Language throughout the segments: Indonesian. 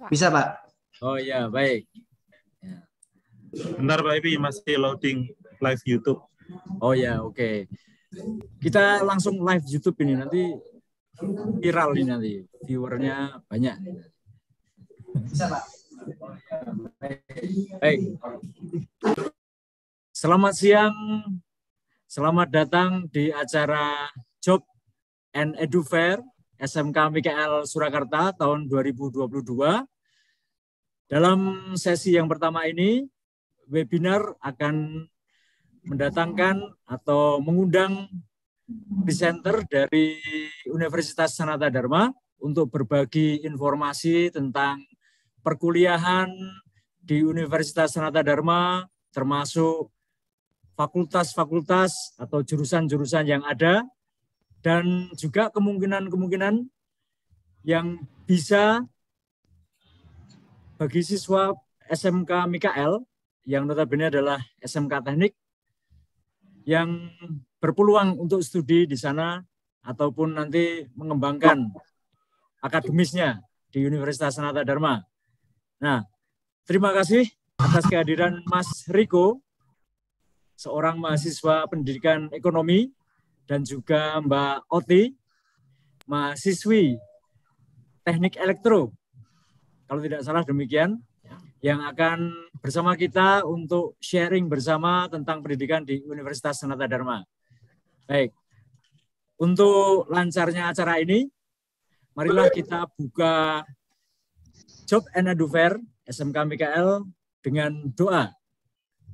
Pak. Bisa, Pak. Oh iya, ya, baik. Bentar, Pak Ibi, masih loading live YouTube. Oh ya, oke. Okay. Kita langsung live YouTube ini nanti viral ini nanti. Viewernya banyak. Bisa, Pak. Baik. Selamat siang. Selamat datang di acara Job and Edu Fair SMK MKL Surakarta tahun 2022. Dalam sesi yang pertama ini, webinar akan mendatangkan atau mengundang presenter dari Universitas Sanata Dharma untuk berbagi informasi tentang perkuliahan di Universitas Sanata Dharma, termasuk fakultas-fakultas atau jurusan-jurusan yang ada dan juga kemungkinan-kemungkinan yang bisa bagi siswa SMK Mikael yang notabene adalah SMK Teknik yang berpeluang untuk studi di sana ataupun nanti mengembangkan akademisnya di Universitas Sanata Dharma. Nah, terima kasih atas kehadiran Mas Riko, seorang mahasiswa pendidikan ekonomi dan juga Mbak Oti, mahasiswi teknik elektro. Kalau tidak salah demikian, yang akan bersama kita untuk sharing bersama tentang pendidikan di Universitas Sanata Dharma. Baik, untuk lancarnya acara ini, marilah kita buka Job and Adu SMK Mikael dengan doa.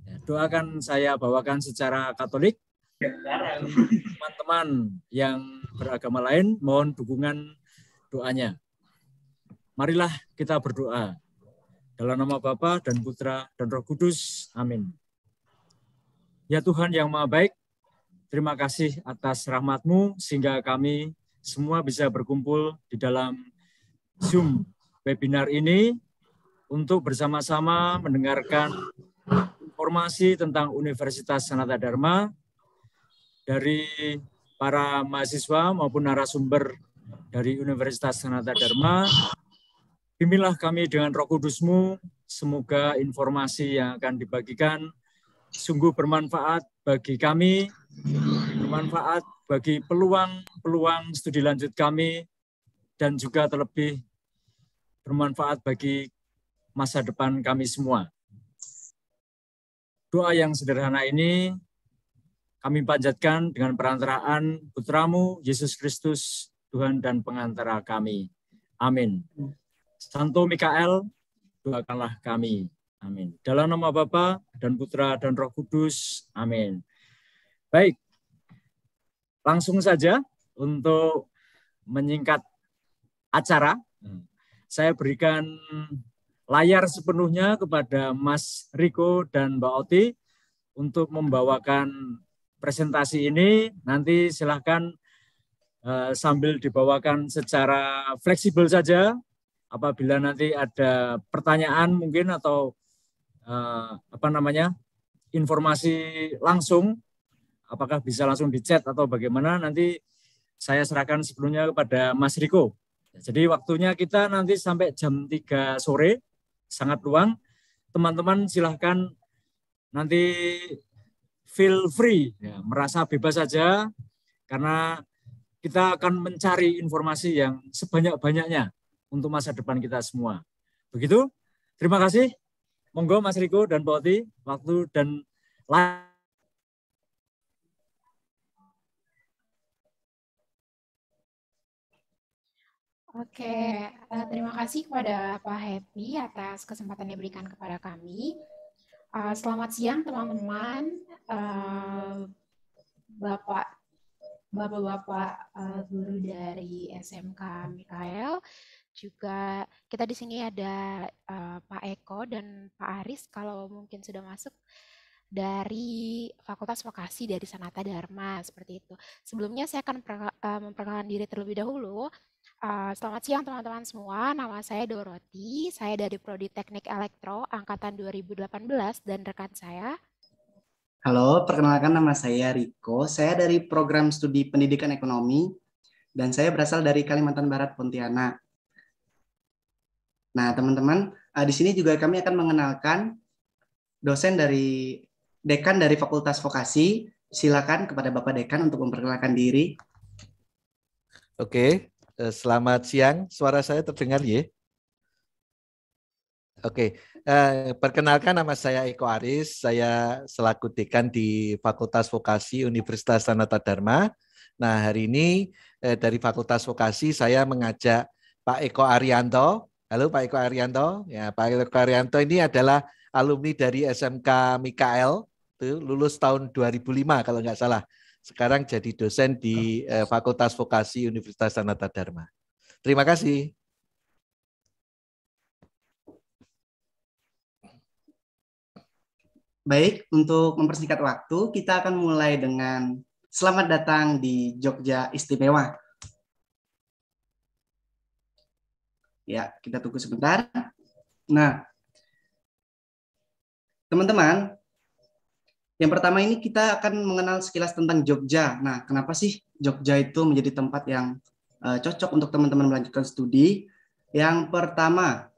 Ya, doa akan saya bawakan secara Katolik teman-teman yang beragama lain mohon dukungan doanya marilah kita berdoa dalam nama Bapa dan Putra dan Roh Kudus amin ya Tuhan yang maha baik terima kasih atas rahmatmu sehingga kami semua bisa berkumpul di dalam Zoom webinar ini untuk bersama-sama mendengarkan informasi tentang Universitas Sanata Dharma dari para mahasiswa maupun narasumber dari Universitas Sanata Dharma. Bimbinglah kami dengan roh kudusmu, semoga informasi yang akan dibagikan sungguh bermanfaat bagi kami, bermanfaat bagi peluang-peluang studi lanjut kami, dan juga terlebih bermanfaat bagi masa depan kami semua. Doa yang sederhana ini kami panjatkan dengan perantaraan putramu, Yesus Kristus, Tuhan dan pengantara kami. Amin. Santo Mikael, doakanlah kami. Amin. Dalam nama Bapa dan Putra dan Roh Kudus. Amin. Baik, langsung saja untuk menyingkat acara, saya berikan layar sepenuhnya kepada Mas Riko dan Mbak Oti untuk membawakan presentasi ini. Nanti silahkan uh, sambil dibawakan secara fleksibel saja. Apabila nanti ada pertanyaan mungkin atau uh, apa namanya informasi langsung, apakah bisa langsung di chat atau bagaimana nanti saya serahkan sebelumnya kepada Mas Riko. Jadi waktunya kita nanti sampai jam 3 sore, sangat luang. Teman-teman silahkan nanti feel free, ya, merasa bebas saja karena kita akan mencari informasi yang sebanyak-banyaknya untuk masa depan kita semua. Begitu? Terima kasih. Monggo Mas Riko dan Pak Oti, waktu dan lain. Oke, eh, terima kasih kepada Pak Happy atas kesempatan yang diberikan kepada kami. Uh, selamat siang teman-teman, eh, bapak bapak-bapak uh, guru dari SMK Mikael. Juga kita di sini ada uh, Pak Eko dan Pak Aris kalau mungkin sudah masuk dari Fakultas Vokasi dari Sanata Dharma seperti itu. Sebelumnya saya akan memperkenalkan diri terlebih dahulu. Eh, selamat siang teman-teman semua, nama saya Doroti, saya dari Prodi Teknik Elektro Angkatan 2018 dan rekan saya. Halo, perkenalkan nama saya Riko, saya dari Program Studi Pendidikan Ekonomi dan saya berasal dari Kalimantan Barat, Pontianak. Nah teman-teman, eh, di sini juga kami akan mengenalkan dosen dari dekan dari Fakultas Vokasi. Silakan kepada Bapak Dekan untuk memperkenalkan diri. Oke, Eh, selamat siang, suara saya terdengar ya? Oke, uh, perkenalkan nama saya Eko Aris, saya selaku dekan di Fakultas Vokasi Universitas Sanata Dharma. Nah, hari ini uh, dari Fakultas Vokasi saya mengajak Pak Eko Arianto. Halo Pak Eko Arianto. Ya, Pak Eko Arianto ini adalah alumni dari SMK Mikael, tuh, lulus tahun 2005 kalau nggak salah. Sekarang jadi dosen di oh. eh, Fakultas Vokasi Universitas Sanata Dharma. Terima kasih. Baik, untuk mempersingkat waktu, kita akan mulai dengan selamat datang di Jogja Istimewa. Ya, kita tunggu sebentar. Nah, teman-teman, yang pertama ini kita akan mengenal sekilas tentang Jogja. Nah, kenapa sih Jogja itu menjadi tempat yang uh, cocok untuk teman-teman melanjutkan studi? Yang pertama,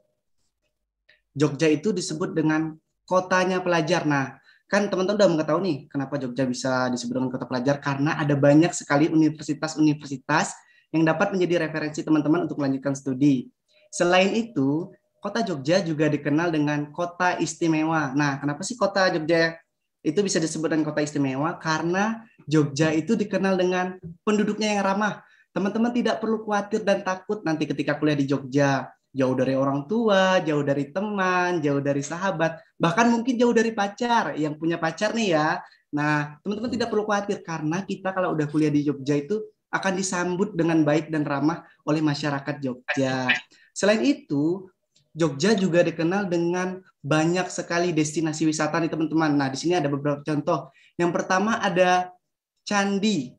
Jogja itu disebut dengan kotanya pelajar. Nah, kan teman-teman udah mengetahui nih kenapa Jogja bisa disebut dengan kota pelajar karena ada banyak sekali universitas-universitas yang dapat menjadi referensi teman-teman untuk melanjutkan studi. Selain itu, kota Jogja juga dikenal dengan kota istimewa. Nah, kenapa sih kota Jogja itu bisa disebut dengan kota istimewa karena Jogja itu dikenal dengan penduduknya yang ramah. Teman-teman tidak perlu khawatir dan takut nanti ketika kuliah di Jogja. Jauh dari orang tua, jauh dari teman, jauh dari sahabat, bahkan mungkin jauh dari pacar. Yang punya pacar nih ya. Nah, teman-teman tidak perlu khawatir karena kita kalau udah kuliah di Jogja itu akan disambut dengan baik dan ramah oleh masyarakat Jogja. Selain itu, Jogja juga dikenal dengan banyak sekali destinasi wisata nih teman-teman. Nah, di sini ada beberapa contoh. Yang pertama ada candi.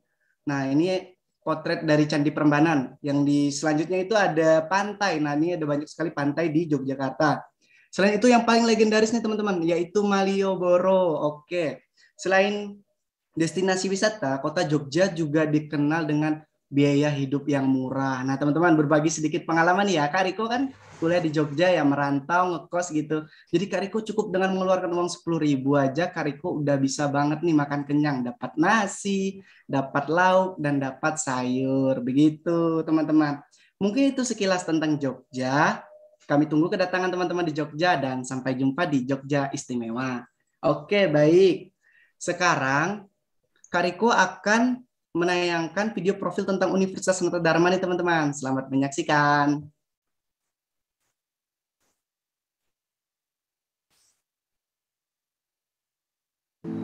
Nah, ini potret dari Candi Prambanan. Yang di selanjutnya itu ada pantai. Nah, ini ada banyak sekali pantai di Yogyakarta. Selain itu yang paling legendaris nih teman-teman, yaitu Malioboro. Oke. Selain destinasi wisata, kota Jogja juga dikenal dengan biaya hidup yang murah. Nah, teman-teman berbagi sedikit pengalaman ya. Kak Riko kan kuliah di Jogja ya merantau ngekos gitu. Jadi Kariko cukup dengan mengeluarkan uang sepuluh ribu aja Kariko udah bisa banget nih makan kenyang, dapat nasi, dapat lauk dan dapat sayur begitu teman-teman. Mungkin itu sekilas tentang Jogja. Kami tunggu kedatangan teman-teman di Jogja dan sampai jumpa di Jogja Istimewa. Oke, baik. Sekarang Kariko akan menayangkan video profil tentang Universitas Sumatera Dharma nih teman-teman. Selamat menyaksikan.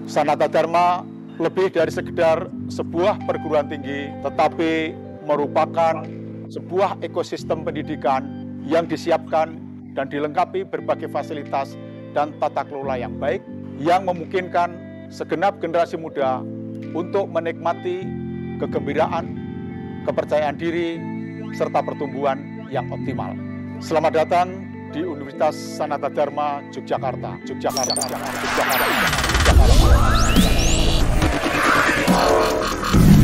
Sanata Dharma lebih dari sekedar sebuah perguruan tinggi, tetapi merupakan sebuah ekosistem pendidikan yang disiapkan dan dilengkapi berbagai fasilitas dan tata kelola yang baik yang memungkinkan segenap generasi muda untuk menikmati kegembiraan, kepercayaan diri, serta pertumbuhan yang optimal. Selamat datang di Universitas Sanata Dharma Yogyakarta. Yogyakarta. Yogyakarta. Yogyakarta. Yogyakarta. Yogyakarta. Yogyakarta. Yogyakarta. Yogyakarta.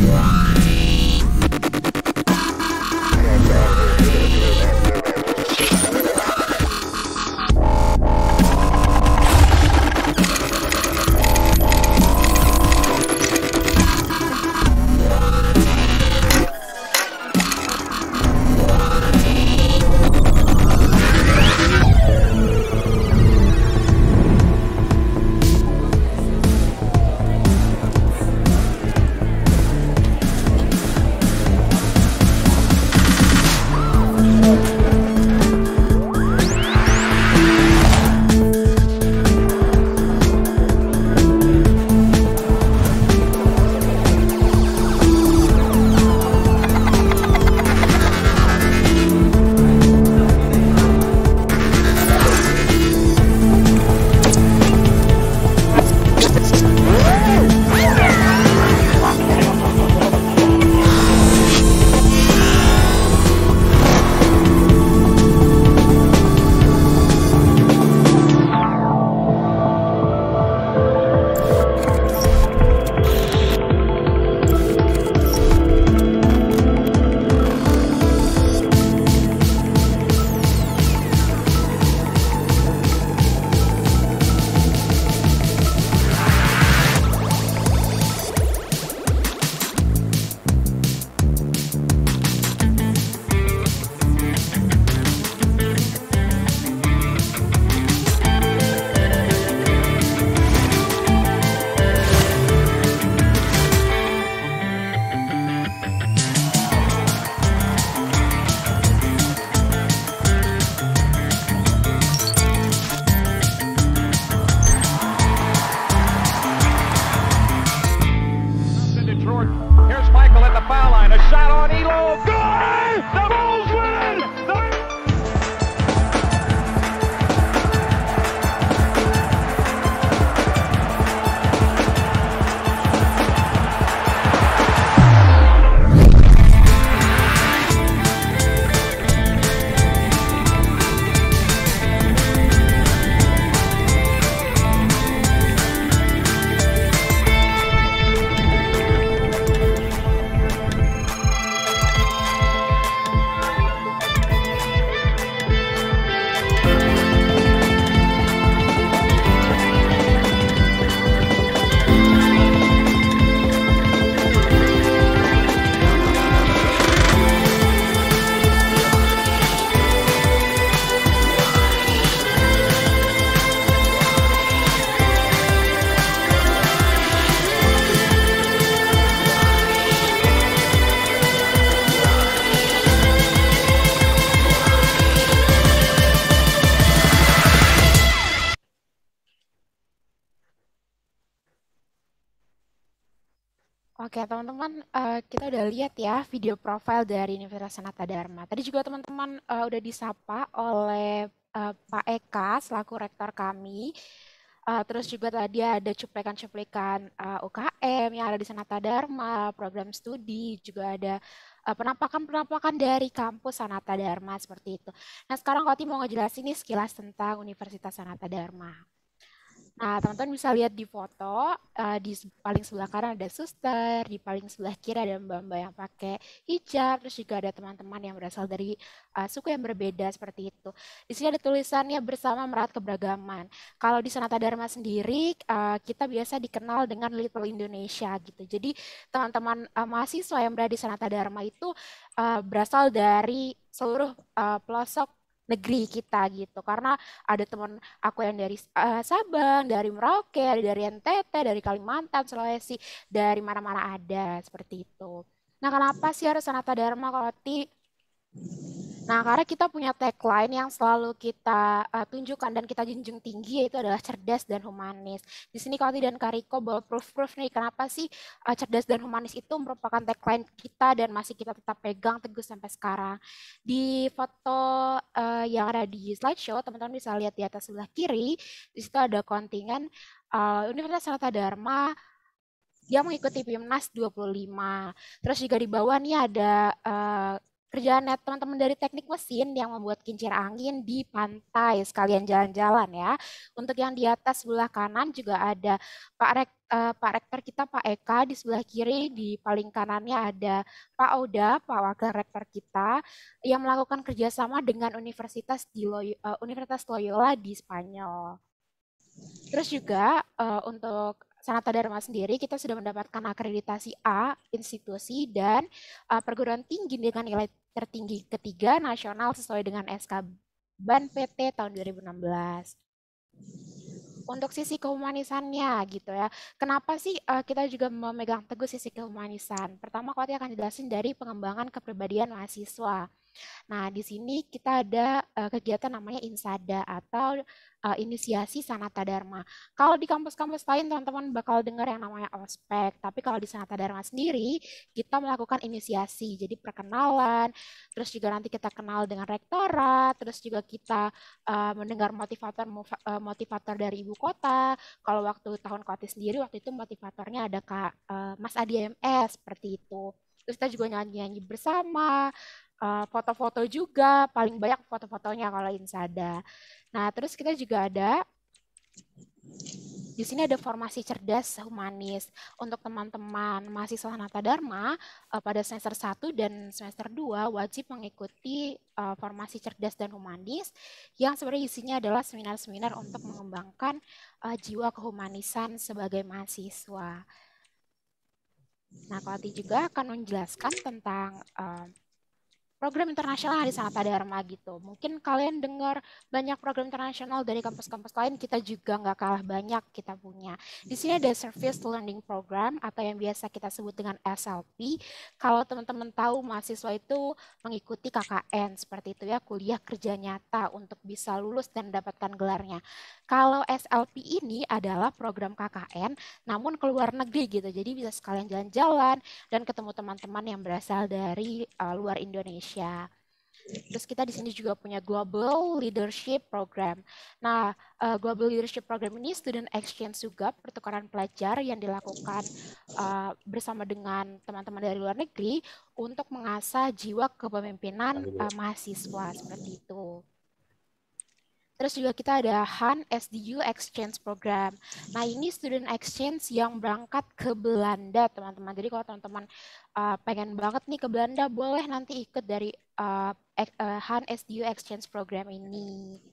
uh, kita udah lihat ya video profil dari Universitas Sanata Dharma. Tadi juga teman-teman uh, udah disapa oleh uh, Pak Eka selaku rektor kami. Uh, terus juga tadi ada cuplikan-cuplikan uh, UKM yang ada di Sanata Dharma, program studi, juga ada uh, penampakan-penampakan dari kampus Sanata Dharma seperti itu. Nah sekarang Koti mau ngejelasin nih sekilas tentang Universitas Sanata Dharma. Nah, teman-teman bisa lihat di foto, uh, di paling sebelah kanan ada suster, di paling sebelah kiri ada mbak-mbak yang pakai hijab, terus juga ada teman-teman yang berasal dari uh, suku yang berbeda seperti itu. Di sini ada tulisannya bersama merawat keberagaman. Kalau di Sanata Dharma sendiri, uh, kita biasa dikenal dengan Little Indonesia gitu. Jadi teman-teman uh, mahasiswa yang berada di Sanata Dharma itu uh, berasal dari seluruh uh, pelosok negeri kita gitu karena ada teman aku yang dari uh, Sabang, dari Merauke, dari NTT, dari Kalimantan, Sulawesi, dari mana-mana ada seperti itu. Nah, kenapa sih harus Sanata Dharma ti Nah, karena kita punya tagline yang selalu kita uh, tunjukkan dan kita junjung tinggi yaitu adalah cerdas dan humanis. Di sini Kauti dan Kariko boleh proof-proof nih kenapa sih uh, cerdas dan humanis itu merupakan tagline kita dan masih kita tetap pegang teguh sampai sekarang. Di foto uh, yang ada di slideshow, teman-teman bisa lihat di atas sebelah kiri, di situ ada kontingen uh, Universitas Rata Dharma yang mengikuti PIMNAS 25. Terus juga di bawah nih ada uh, perjalanan teman-teman dari teknik mesin yang membuat kincir angin di pantai sekalian jalan-jalan ya. Untuk yang di atas sebelah kanan juga ada Pak Rek, eh, Pak Rektor kita Pak Eka di sebelah kiri di paling kanannya ada Pak Oda Pak Wakil Rektor kita yang melakukan kerjasama dengan Universitas di Loy eh, Universitas Loyola di Spanyol. Terus juga uh, untuk Sanata Dharma sendiri kita sudah mendapatkan akreditasi A, institusi, dan uh, perguruan tinggi dengan nilai tertinggi ketiga nasional sesuai dengan SK BAN PT tahun 2016 untuk sisi kehumanisannya gitu ya. Kenapa sih uh, kita juga memegang teguh sisi kehumanisan? Pertama, kuatnya akan jelasin dari pengembangan kepribadian mahasiswa. Nah, di sini kita ada eh, kegiatan namanya Insada atau eh, inisiasi Sanata Dharma. Kalau di kampus-kampus lain teman-teman bakal dengar yang namanya ospek, tapi kalau di Sanata Dharma sendiri kita melakukan inisiasi. Jadi perkenalan, terus juga nanti kita kenal dengan rektorat, terus juga kita eh, mendengar motivator motivator dari ibu kota. Kalau waktu tahun kota sendiri waktu itu motivatornya ada Kak Mas Adi MS seperti itu terus kita juga nyanyi-nyanyi bersama Eh, foto-foto juga paling banyak foto-fotonya kalau Insada. Nah, terus kita juga ada di sini ada formasi cerdas humanis untuk teman-teman mahasiswa Nata Dharma eh, pada semester 1 dan semester 2 wajib mengikuti eh, formasi cerdas dan humanis yang sebenarnya isinya adalah seminar-seminar untuk mengembangkan jiwa kehumanisan sebagai mahasiswa. Nah, Koti juga akan menjelaskan tentang program internasional Hari Sangat Dharma gitu. Mungkin kalian dengar banyak program internasional dari kampus-kampus lain, kita juga nggak kalah banyak kita punya. Di sini ada Service Learning Program atau yang biasa kita sebut dengan SLP. Kalau teman-teman tahu mahasiswa itu mengikuti KKN seperti itu ya, kuliah kerja nyata untuk bisa lulus dan dapatkan gelarnya. Kalau SLP ini adalah program KKN namun keluar negeri gitu. Jadi bisa sekalian jalan-jalan dan ketemu teman-teman yang berasal dari uh, luar Indonesia. Indonesia. Terus kita di sini juga punya Global Leadership Program. Nah, uh, Global Leadership Program ini student exchange juga pertukaran pelajar yang dilakukan uh, bersama dengan teman-teman dari luar negeri untuk mengasah jiwa kepemimpinan uh, mahasiswa seperti itu. Terus juga kita ada Han SDU Exchange Program. Nah ini student exchange yang berangkat ke Belanda teman-teman. Jadi kalau teman-teman uh, pengen banget nih ke Belanda boleh nanti ikut dari uh, eh, eh, Han SDU Exchange Program ini.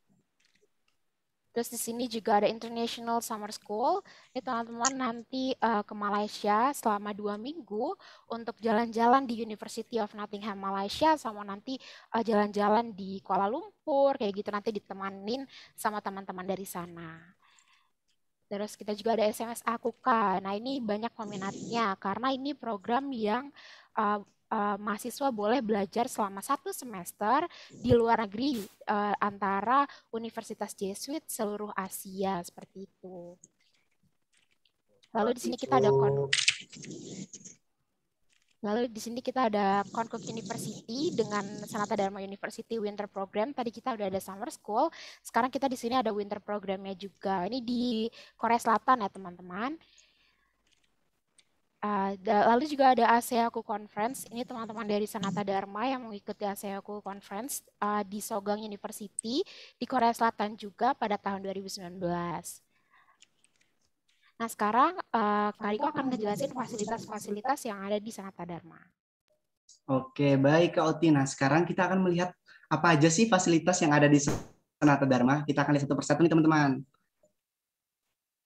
Terus di sini juga ada International Summer School. Ini teman-teman nanti uh, ke Malaysia selama dua minggu untuk jalan-jalan di University of Nottingham Malaysia sama nanti eh, jalan-jalan uh, di Kuala Lumpur kayak gitu nanti ditemanin sama teman-teman dari sana. Terus kita juga ada SMS Akuka. Nah ini banyak peminatnya karena ini program yang uh, uh, mahasiswa boleh belajar selama satu semester di luar negeri uh, antara universitas Jesuit seluruh Asia seperti itu. Lalu di sini kita ada gitu. kon, Lalu di sini kita ada Konkuk University dengan Sanata Dharma University Winter Program. Tadi kita udah ada Summer School. Sekarang kita di sini ada Winter Programnya juga. Ini di Korea Selatan ya teman-teman. Uh, lalu juga ada ASEAKU Conference. Ini teman-teman dari Sanata Dharma yang mengikuti ASEAKU Conference uh, di Sogang University di Korea Selatan juga pada tahun 2019. Nah sekarang uh, Kak Riko akan menjelaskan fasilitas-fasilitas yang ada di Sanata Dharma. Oke, baik Kak Oti. Nah sekarang kita akan melihat apa aja sih fasilitas yang ada di Sanata Dharma. Kita akan lihat satu persatu nih teman-teman.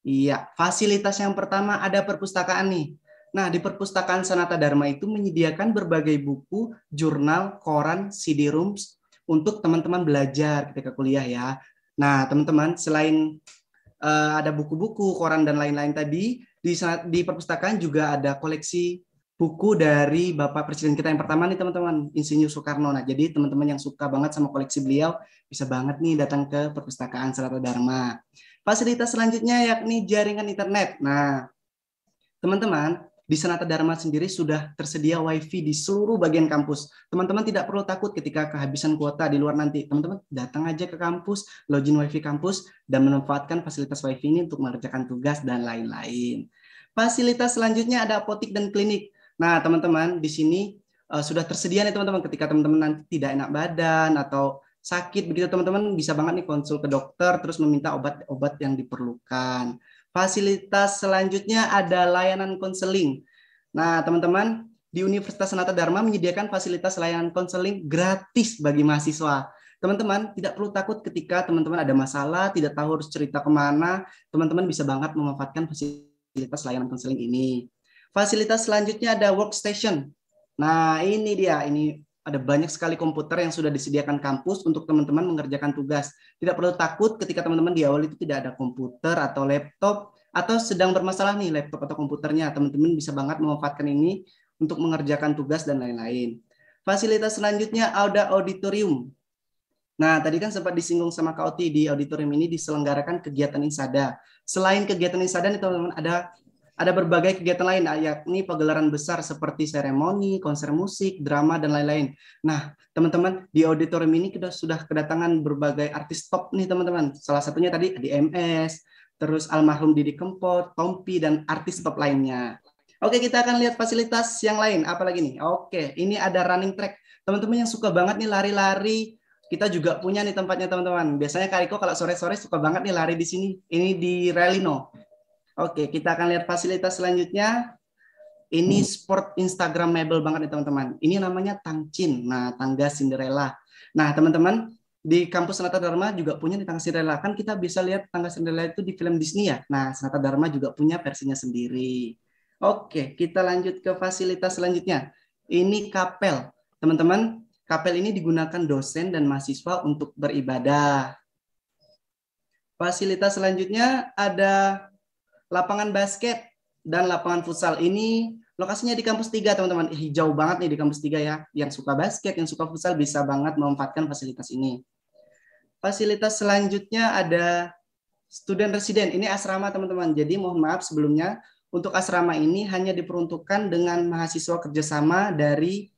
Iya, fasilitas yang pertama ada perpustakaan nih. Nah, di perpustakaan Sanata Dharma itu menyediakan berbagai buku, jurnal, koran, cd rooms untuk teman-teman belajar ketika kuliah ya. Nah, teman-teman, selain uh, ada buku-buku, koran, dan lain-lain tadi, di, di perpustakaan juga ada koleksi buku dari Bapak Presiden kita yang pertama nih teman-teman, Insinyur Soekarno. Nah, jadi teman-teman yang suka banget sama koleksi beliau, bisa banget nih datang ke perpustakaan Sanata Dharma. Fasilitas selanjutnya yakni jaringan internet. Nah, teman-teman, di Senata Dharma sendiri sudah tersedia WiFi di seluruh bagian kampus. Teman-teman tidak perlu takut ketika kehabisan kuota di luar nanti. Teman-teman datang aja ke kampus, login WiFi kampus, dan memanfaatkan fasilitas WiFi ini untuk mengerjakan tugas dan lain-lain. Fasilitas selanjutnya ada apotik dan klinik. Nah, teman-teman, di sini uh, sudah tersedia nih teman-teman ketika teman-teman nanti tidak enak badan atau sakit begitu teman-teman bisa banget nih konsul ke dokter terus meminta obat-obat yang diperlukan. Fasilitas selanjutnya ada layanan konseling. Nah, teman-teman, di Universitas Sanata Dharma menyediakan fasilitas layanan konseling gratis bagi mahasiswa. Teman-teman tidak perlu takut ketika teman-teman ada masalah, tidak tahu harus cerita kemana, teman-teman bisa banget memanfaatkan fasilitas layanan konseling ini. Fasilitas selanjutnya ada workstation. Nah, ini dia, ini ada banyak sekali komputer yang sudah disediakan kampus untuk teman-teman mengerjakan tugas. Tidak perlu takut ketika teman-teman di awal itu tidak ada komputer atau laptop atau sedang bermasalah nih laptop atau komputernya. Teman-teman bisa banget memanfaatkan ini untuk mengerjakan tugas dan lain-lain. Fasilitas selanjutnya ada auditorium. Nah, tadi kan sempat disinggung sama Kak Oti, di auditorium ini diselenggarakan kegiatan insada. Selain kegiatan insada teman-teman ada ada berbagai kegiatan lain, nah, yakni pagelaran besar seperti seremoni, konser musik, drama, dan lain-lain. Nah, teman-teman, di auditorium ini kita sudah kedatangan berbagai artis top nih, teman-teman. Salah satunya tadi di MS, terus almarhum Didi Kempot, Tompi, dan artis top lainnya. Oke, kita akan lihat fasilitas yang lain. Apalagi nih? Oke, ini ada running track. Teman-teman yang suka banget nih lari-lari, kita juga punya nih tempatnya teman-teman. Biasanya Kariko kalau sore-sore suka banget nih lari di sini. Ini di Relino. Oke, kita akan lihat fasilitas selanjutnya. Ini sport Instagramable banget nih teman-teman. Ini namanya Tangcin. Nah, tangga Cinderella. Nah, teman-teman, di kampus Senata Dharma juga punya di tangga Cinderella. Kan kita bisa lihat tangga Cinderella itu di film Disney ya. Nah, Senata Dharma juga punya versinya sendiri. Oke, kita lanjut ke fasilitas selanjutnya. Ini kapel. Teman-teman, kapel ini digunakan dosen dan mahasiswa untuk beribadah. Fasilitas selanjutnya ada lapangan basket dan lapangan futsal ini lokasinya di kampus 3 teman-teman hijau banget nih di kampus 3 ya yang suka basket yang suka futsal bisa banget memanfaatkan fasilitas ini fasilitas selanjutnya ada student resident ini asrama teman-teman jadi mohon maaf sebelumnya untuk asrama ini hanya diperuntukkan dengan mahasiswa kerjasama dari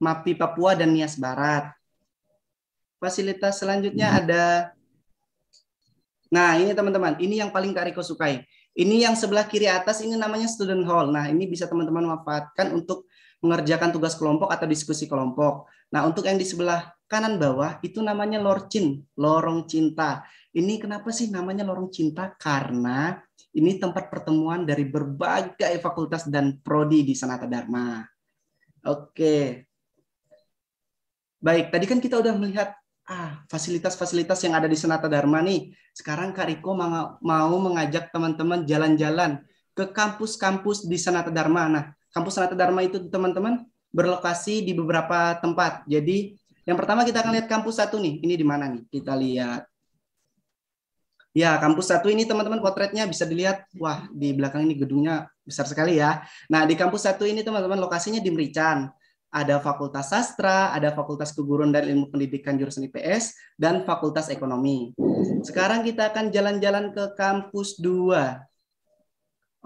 MAPI Papua dan Nias Barat fasilitas selanjutnya hmm. ada Nah, ini teman-teman, ini yang paling Kak Riko sukai. Ini yang sebelah kiri atas ini namanya student hall. Nah, ini bisa teman-teman manfaatkan untuk mengerjakan tugas kelompok atau diskusi kelompok. Nah, untuk yang di sebelah kanan bawah itu namanya lorcin, lorong cinta. Ini kenapa sih namanya lorong cinta? Karena ini tempat pertemuan dari berbagai fakultas dan prodi di Sanata Dharma. Oke. Baik, tadi kan kita udah melihat ah fasilitas-fasilitas yang ada di Senata Dharma nih. Sekarang Kak Riko mau, mengajak teman-teman jalan-jalan ke kampus-kampus di Senata Dharma. Nah, kampus Senata Dharma itu teman-teman berlokasi di beberapa tempat. Jadi yang pertama kita akan lihat kampus satu nih. Ini di mana nih? Kita lihat. Ya, kampus satu ini teman-teman potretnya bisa dilihat. Wah, di belakang ini gedungnya besar sekali ya. Nah, di kampus satu ini teman-teman lokasinya di Merican ada Fakultas Sastra, ada Fakultas Keguruan dan Ilmu Pendidikan jurusan IPS, dan Fakultas Ekonomi. Sekarang kita akan jalan-jalan ke kampus 2.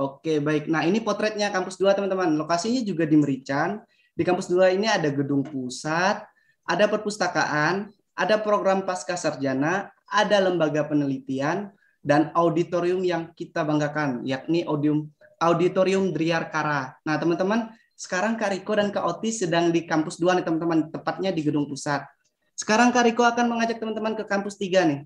Oke, baik. Nah, ini potretnya kampus 2, teman-teman. Lokasinya juga di Merican. Di kampus 2 ini ada gedung pusat, ada perpustakaan, ada program pasca sarjana, ada lembaga penelitian, dan auditorium yang kita banggakan, yakni audium, auditorium Driarkara. Nah, teman-teman, sekarang Kak Riko dan Kak Otis sedang di kampus 2 nih teman-teman, tepatnya di gedung pusat. Sekarang Kak Riko akan mengajak teman-teman ke kampus 3 nih.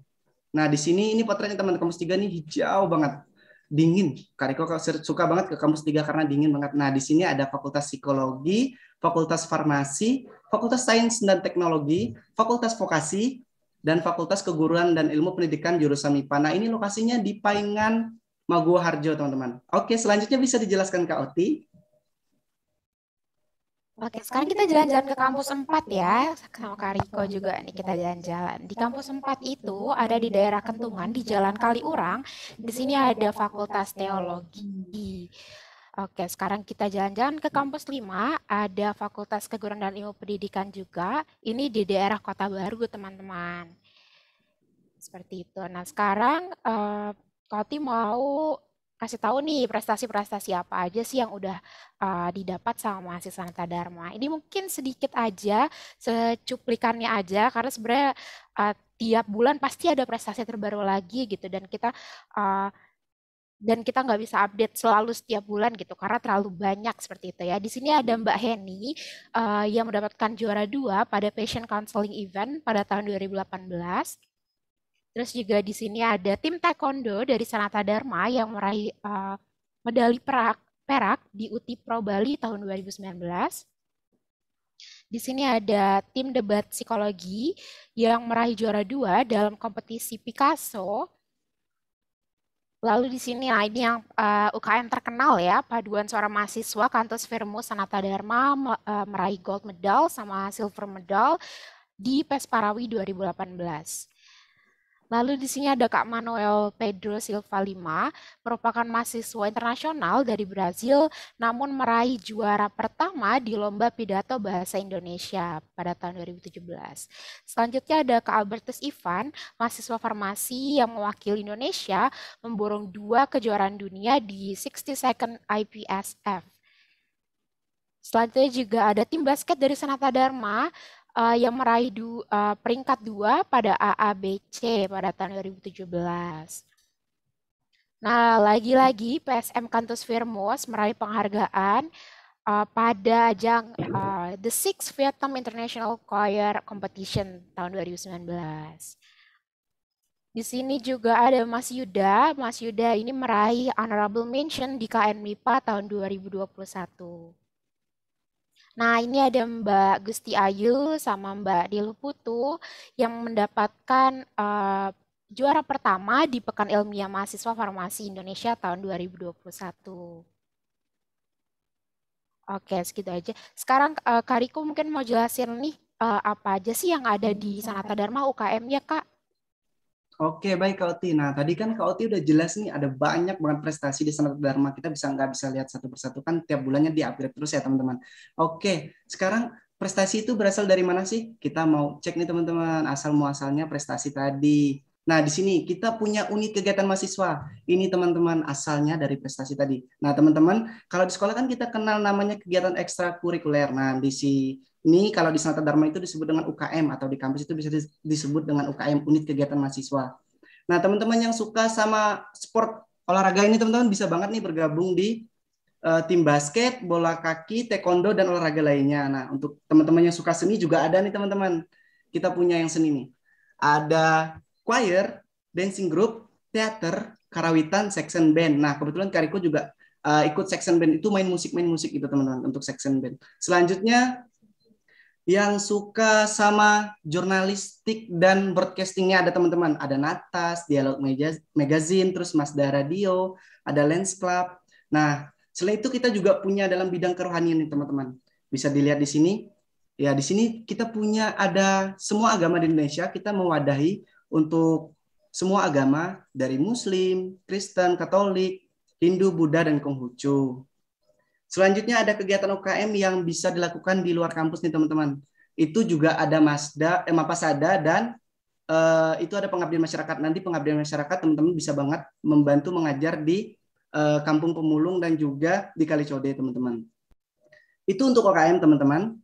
Nah, di sini ini potretnya teman kampus 3 nih hijau banget. Dingin. Kak Riko suka banget ke kampus 3 karena dingin banget. Nah, di sini ada Fakultas Psikologi, Fakultas Farmasi, Fakultas Sains dan Teknologi, Fakultas Vokasi, dan Fakultas Keguruan dan Ilmu Pendidikan jurusan MIPA. Nah, ini lokasinya di Paingan Maguwo Harjo, teman-teman. Oke, selanjutnya bisa dijelaskan Kak Oti. Oke, sekarang kita jalan-jalan ke kampus 4 ya, sama Kariko juga nih kita jalan-jalan. Di kampus 4 itu ada di daerah Kentungan, di Jalan Kaliurang. Di sini ada Fakultas Teologi. Oke, sekarang kita jalan-jalan ke kampus 5, ada Fakultas Keguruan dan Ilmu Pendidikan juga. Ini di daerah Kota Baru, teman-teman. Seperti itu. Nah, sekarang uh, Koti mau kasih tahu nih prestasi-prestasi apa aja sih yang udah uh, didapat sama mahasiswa Nata Dharma. Ini mungkin sedikit aja, secuplikannya aja, karena sebenarnya uh, tiap bulan pasti ada prestasi terbaru lagi gitu, dan kita uh, dan kita nggak bisa update selalu setiap bulan gitu karena terlalu banyak seperti itu ya. Di sini ada Mbak Henny uh, yang mendapatkan juara dua pada Patient Counseling Event pada tahun 2018. Terus juga di sini ada tim taekwondo dari Sanata Dharma yang meraih uh, medali perak, perak di UTI Pro Bali tahun 2019. Di sini ada tim debat psikologi yang meraih juara dua dalam kompetisi Picasso. Lalu di sini nah ini yang uh, eh, UKM terkenal ya, paduan suara mahasiswa Kantos Firmo Sanata Dharma uh, meraih gold medal sama silver medal di Pesparawi 2018. Lalu di sini ada Kak Manuel Pedro Silva Lima, merupakan mahasiswa internasional dari Brazil, namun meraih juara pertama di Lomba Pidato Bahasa Indonesia pada tahun 2017. Selanjutnya ada Kak Albertus Ivan, mahasiswa farmasi yang mewakili Indonesia, memborong dua kejuaraan dunia di 62 Second IPSF. Selanjutnya juga ada tim basket dari Sanata Dharma, uh, yang meraih du, uh, peringkat dua pada AABC pada tahun 2017. Nah, lagi-lagi PSM Kantus FIRMUS meraih penghargaan uh, pada ajang uh, The Six Vietnam International Choir Competition tahun 2019. Di sini juga ada Mas Yuda. Mas Yuda ini meraih honorable mention di KNMIPA tahun 2021. Nah, ini ada Mbak Gusti Ayu sama Mbak Dilu Putu yang mendapatkan uh, juara pertama di Pekan Ilmiah Mahasiswa Farmasi Indonesia tahun 2021. Oke, segitu aja. Sekarang uh, eh, Kariko mungkin mau jelasin nih uh, apa aja sih yang ada di Sanata Dharma UKM ya, Kak? Oke, baik Kak Nah, tadi kan Kak udah jelas nih ada banyak banget prestasi di Sanat Dharma. Kita bisa nggak bisa lihat satu persatu kan tiap bulannya di-upgrade terus ya, teman-teman. Oke, sekarang prestasi itu berasal dari mana sih? Kita mau cek nih teman-teman, asal muasalnya prestasi tadi. Nah, di sini kita punya unit kegiatan mahasiswa. Ini teman-teman asalnya dari prestasi tadi. Nah, teman-teman, kalau di sekolah kan kita kenal namanya kegiatan ekstrakurikuler. Nah, di si ini kalau di Sanata Dharma itu disebut dengan UKM atau di kampus itu bisa disebut dengan UKM unit kegiatan mahasiswa. Nah, teman-teman yang suka sama sport olahraga ini teman-teman bisa banget nih bergabung di uh, tim basket, bola kaki, taekwondo dan olahraga lainnya. Nah, untuk teman-teman yang suka seni juga ada nih teman-teman. Kita punya yang seni nih. Ada choir, dancing group, teater, karawitan, section band. Nah, kebetulan Kariko juga uh, ikut section band itu main musik main musik gitu teman-teman untuk section band. Selanjutnya yang suka sama jurnalistik dan broadcastingnya ada teman-teman ada Natas, Dialog Magazine, terus mas Radio, ada Lens Club. Nah, selain itu kita juga punya dalam bidang kerohanian nih teman-teman. Bisa dilihat di sini. Ya, di sini kita punya ada semua agama di Indonesia, kita mewadahi untuk semua agama dari Muslim, Kristen, Katolik, Hindu, Buddha, dan Konghucu. Selanjutnya ada kegiatan UKM yang bisa dilakukan di luar kampus nih teman-teman. Itu juga ada Masda, eh, Mapasada dan eh, itu ada pengabdian masyarakat. Nanti pengabdian masyarakat teman-teman bisa banget membantu mengajar di eh, Kampung Pemulung dan juga di Kalicode teman-teman. Itu untuk UKM teman-teman.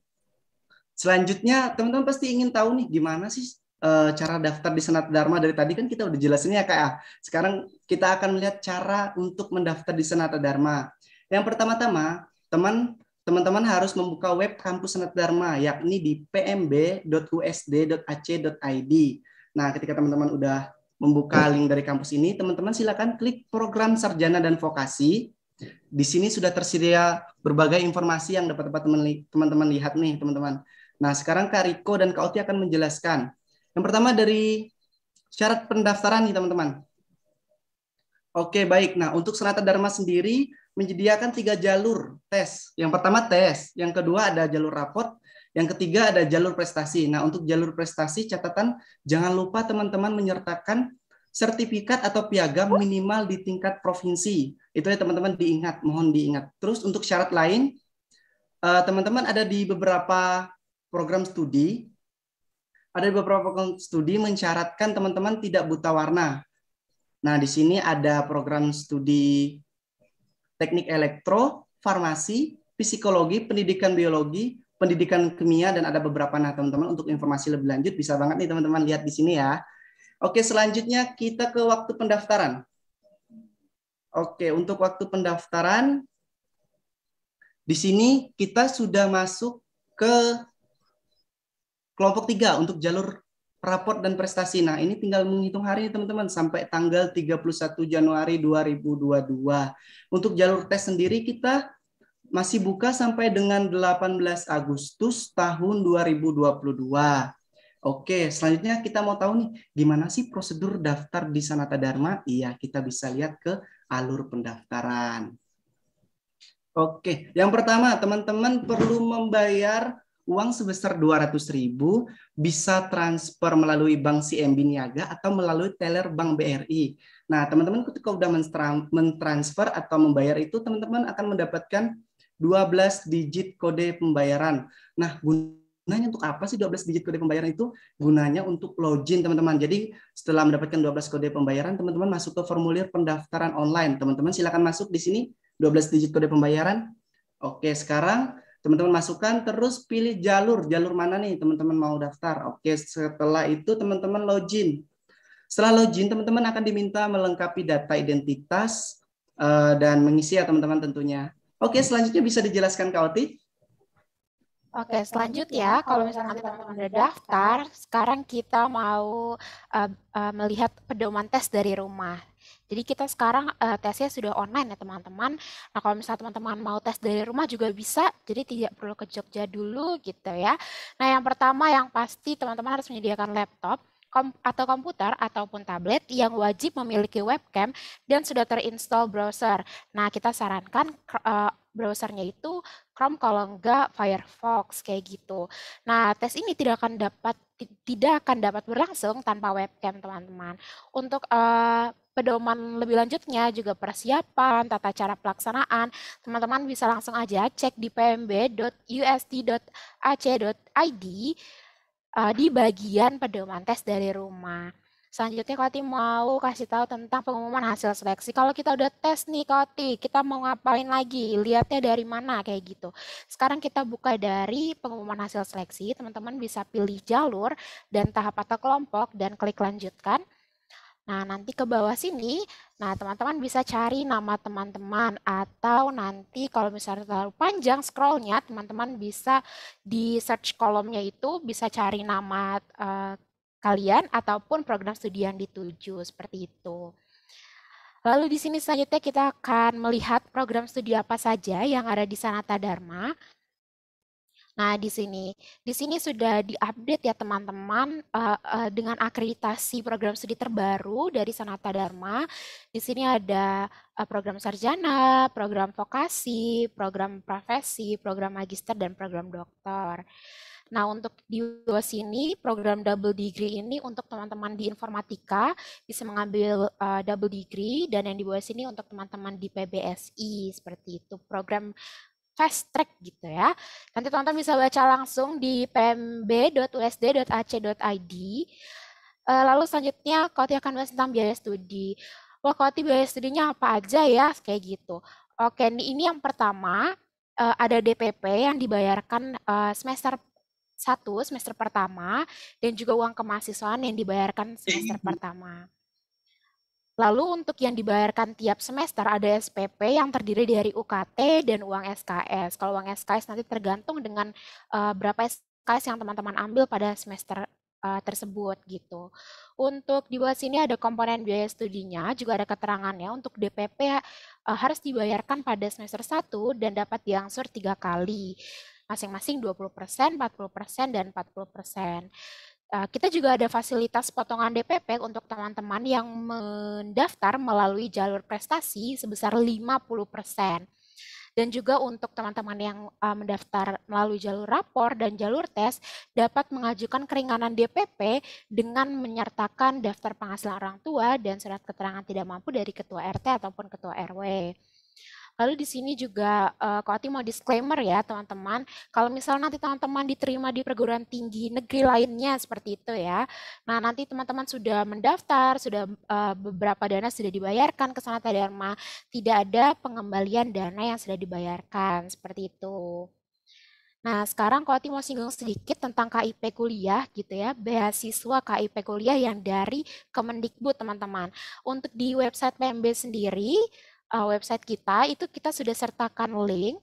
Selanjutnya teman-teman pasti ingin tahu nih gimana sih eh, cara daftar di Senat Dharma dari tadi kan kita udah jelasin ya kak. Ya. Sekarang kita akan melihat cara untuk mendaftar di Senat Dharma. Yang pertama-tama, teman teman-teman harus membuka web kampus Senat Dharma yakni di pmb.usd.ac.id. Nah, ketika teman-teman udah membuka link dari kampus ini, teman-teman silakan klik program sarjana dan vokasi. Di sini sudah tersedia berbagai informasi yang dapat teman-teman lihat nih, teman-teman. Nah, sekarang Kak Riko dan Kak Oti akan menjelaskan. Yang pertama dari syarat pendaftaran nih, teman-teman. Oke, baik. Nah, untuk Senata Dharma sendiri menyediakan tiga jalur tes. Yang pertama tes, yang kedua ada jalur rapot, yang ketiga ada jalur prestasi. Nah, untuk jalur prestasi catatan jangan lupa teman-teman menyertakan sertifikat atau piagam minimal di tingkat provinsi. Itu ya teman-teman diingat, mohon diingat. Terus untuk syarat lain, eh, teman-teman ada di beberapa program studi, ada beberapa program studi mensyaratkan teman-teman tidak buta warna. Nah, di sini ada program studi teknik elektro, farmasi, psikologi, pendidikan biologi, pendidikan kimia, dan ada beberapa nah teman-teman untuk informasi lebih lanjut bisa banget nih teman-teman lihat di sini ya. Oke selanjutnya kita ke waktu pendaftaran. Oke untuk waktu pendaftaran di sini kita sudah masuk ke kelompok tiga untuk jalur raport dan prestasi. Nah, ini tinggal menghitung hari teman-teman sampai tanggal 31 Januari 2022. Untuk jalur tes sendiri kita masih buka sampai dengan 18 Agustus tahun 2022. Oke, selanjutnya kita mau tahu nih gimana sih prosedur daftar di Sanata Dharma? Iya, kita bisa lihat ke alur pendaftaran. Oke, yang pertama teman-teman perlu membayar uang sebesar ratus ribu bisa transfer melalui Bank CMB Niaga atau melalui teller Bank BRI. Nah, teman-teman ketika sudah mentransfer atau membayar itu, teman-teman akan mendapatkan 12 digit kode pembayaran. Nah, gunanya untuk apa sih 12 digit kode pembayaran itu? Gunanya untuk login, teman-teman. Jadi, setelah mendapatkan 12 kode pembayaran, teman-teman masuk ke formulir pendaftaran online. Teman-teman silakan masuk di sini 12 digit kode pembayaran. Oke, sekarang teman-teman masukkan terus pilih jalur jalur mana nih teman-teman mau daftar oke setelah itu teman-teman login setelah login teman-teman akan diminta melengkapi data identitas eh, dan mengisi ya teman-teman tentunya oke selanjutnya bisa dijelaskan kak Oti Oke, selanjutnya kalau misalnya teman-teman sudah daftar, sekarang kita mau uh, uh, melihat pedoman tes dari rumah. Jadi kita sekarang uh, tesnya sudah online ya teman-teman. Nah kalau misalnya teman-teman mau tes dari rumah juga bisa, jadi tidak perlu ke Jogja dulu gitu ya. Nah yang pertama yang pasti teman-teman harus menyediakan laptop kom atau komputer ataupun tablet yang wajib memiliki webcam dan sudah terinstall browser. Nah, kita sarankan uh, browsernya itu Chrome kalau enggak Firefox kayak gitu. Nah, tes ini tidak akan dapat tidak akan dapat berlangsung tanpa webcam, teman-teman. Untuk uh, pedoman lebih lanjutnya juga persiapan, tata cara pelaksanaan, teman-teman bisa langsung aja cek di pmb.ust.ac.id uh, di bagian pedoman tes dari rumah. Selanjutnya Koti mau kasih tahu tentang pengumuman hasil seleksi. Kalau kita udah tes nih Koti, kita mau ngapain lagi? Lihatnya dari mana kayak gitu. Sekarang kita buka dari pengumuman hasil seleksi. Teman-teman bisa pilih jalur dan tahap atau kelompok dan klik lanjutkan. Nah, nanti ke bawah sini, nah teman-teman bisa cari nama teman-teman atau nanti kalau misalnya terlalu panjang scrollnya, teman-teman bisa di search kolomnya itu bisa cari nama uh, kalian ataupun program studi yang dituju seperti itu. Lalu di sini selanjutnya kita akan melihat program studi apa saja yang ada di Sanata Dharma. Nah, di sini, di sini sudah diupdate ya teman-teman uh, uh, dengan akreditasi program studi terbaru dari Sanata Dharma. Di sini ada uh, program sarjana, program vokasi, program profesi, program magister dan program doktor. Nah, untuk di bawah sini program double degree ini untuk teman-teman di informatika bisa mengambil uh, double degree, dan yang di bawah sini untuk teman-teman di PBSI, seperti itu. Program fast track gitu ya. Nanti teman-teman bisa baca langsung di pmb.usd.ac.id. Eh, lalu selanjutnya Koti akan bahas tentang biaya studi. Wah Koti biaya studinya apa aja ya kayak gitu. Oke ini yang pertama eh, ada DPP yang dibayarkan eh, semester satu semester pertama dan juga uang kemahasiswaan yang dibayarkan semester iya. pertama. Lalu untuk yang dibayarkan tiap semester ada SPP yang terdiri dari UKT dan uang SKS. Kalau uang SKS nanti tergantung dengan uh, berapa SKS yang teman-teman ambil pada semester uh, tersebut gitu. Untuk di bawah sini ada komponen biaya studinya, juga ada keterangannya. Untuk DPP uh, eh, harus dibayarkan pada semester 1 dan dapat diangsur tiga kali masing-masing 20%, 40%, dan 40%. Eh, kita juga ada fasilitas potongan DPP untuk teman-teman yang mendaftar melalui jalur prestasi sebesar 50%. Dan juga untuk teman-teman yang eh, mendaftar melalui jalur rapor dan jalur tes dapat mengajukan keringanan DPP dengan menyertakan daftar penghasilan orang tua dan surat keterangan tidak mampu dari ketua RT ataupun ketua RW. Lalu di sini juga uh, eh, Ko mau disclaimer ya teman-teman, kalau misalnya nanti teman-teman diterima di perguruan tinggi negeri lainnya seperti itu ya. Nah nanti teman-teman sudah mendaftar, sudah uh, beberapa dana sudah dibayarkan ke Sanata Dharma, tidak ada pengembalian dana yang sudah dibayarkan seperti itu. Nah, sekarang kalau mau singgung sedikit tentang KIP kuliah gitu ya, beasiswa KIP kuliah yang dari Kemendikbud, teman-teman. Untuk di website PMB sendiri, Eh, website kita itu kita sudah sertakan link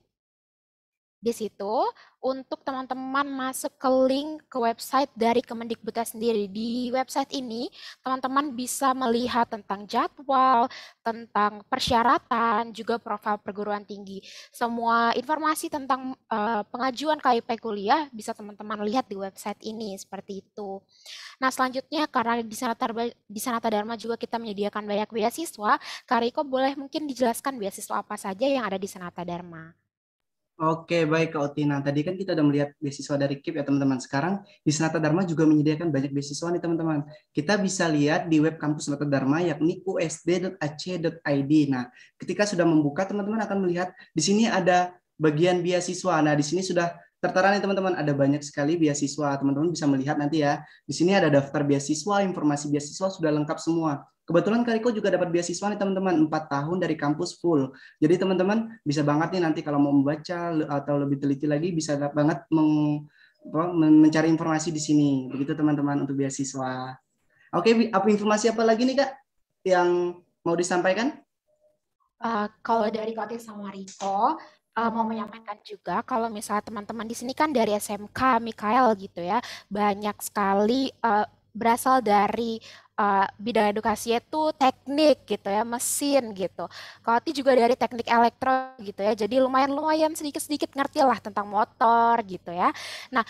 di situ untuk teman-teman masuk ke link ke website dari Kemendikbud sendiri. Di website ini teman-teman bisa melihat tentang jadwal, tentang persyaratan, juga profil perguruan tinggi. Semua informasi tentang uh, pengajuan KIP kuliah bisa teman-teman lihat di website ini seperti itu. Nah, selanjutnya karena di Sanata, di Sanata Dharma juga kita menyediakan banyak beasiswa, Kariko boleh mungkin dijelaskan beasiswa apa saja yang ada di Sanata Dharma. Oke, baik Kak Otina. Tadi kan kita udah melihat beasiswa dari KIP ya teman-teman. Sekarang di Senata Dharma juga menyediakan banyak beasiswa nih teman-teman. Kita bisa lihat di web kampus Senata Dharma yakni usd.ac.id. Nah, ketika sudah membuka teman-teman akan melihat di sini ada bagian beasiswa. Nah, di sini sudah tertera nih teman-teman ada banyak sekali beasiswa. Teman-teman bisa melihat nanti ya. Di sini ada daftar beasiswa, informasi beasiswa sudah lengkap semua. Kebetulan Kariko juga dapat beasiswa nih teman-teman, 4 tahun dari kampus full. Jadi teman-teman bisa banget nih nanti kalau mau membaca atau lebih teliti lagi bisa banget mencari informasi di sini. Begitu teman-teman untuk beasiswa. Oke, apa informasi apa lagi nih Kak yang mau disampaikan? Uh, kalau dari Kotis sama Riko, uh, mau menyampaikan juga kalau misalnya teman-teman di sini kan dari SMK Mikael gitu ya banyak sekali uh, berasal dari uh, bidang edukasi itu teknik gitu ya, mesin gitu. ti juga dari teknik elektro gitu ya. Jadi lumayan-lumayan sedikit-sedikit ngerti lah tentang motor gitu ya. Nah,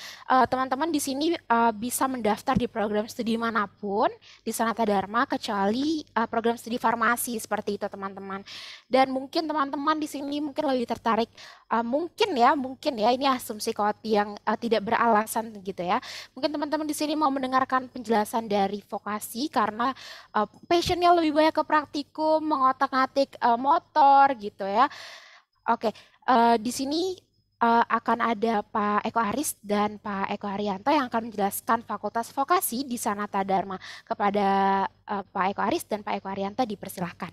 teman eh, teman-teman di sini uh, bisa mendaftar di program studi manapun di Sanata Dharma kecuali uh, program studi farmasi seperti itu teman-teman. Dan mungkin teman-teman di sini mungkin lebih tertarik uh, mungkin ya, mungkin ya ini asumsi ti yang uh, tidak beralasan gitu ya. Mungkin teman-teman di sini mau mendengarkan penjelasan dari vokasi karena uh, passionnya lebih banyak ke praktikum, mengotak-atik uh, motor gitu ya. Oke, uh, di sini uh, akan ada Pak Eko Aris dan Pak Eko Arianto yang akan menjelaskan Fakultas Vokasi di Sanata Dharma. Kepada uh, Pak Eko Aris dan Pak Eko Arianto dipersilahkan.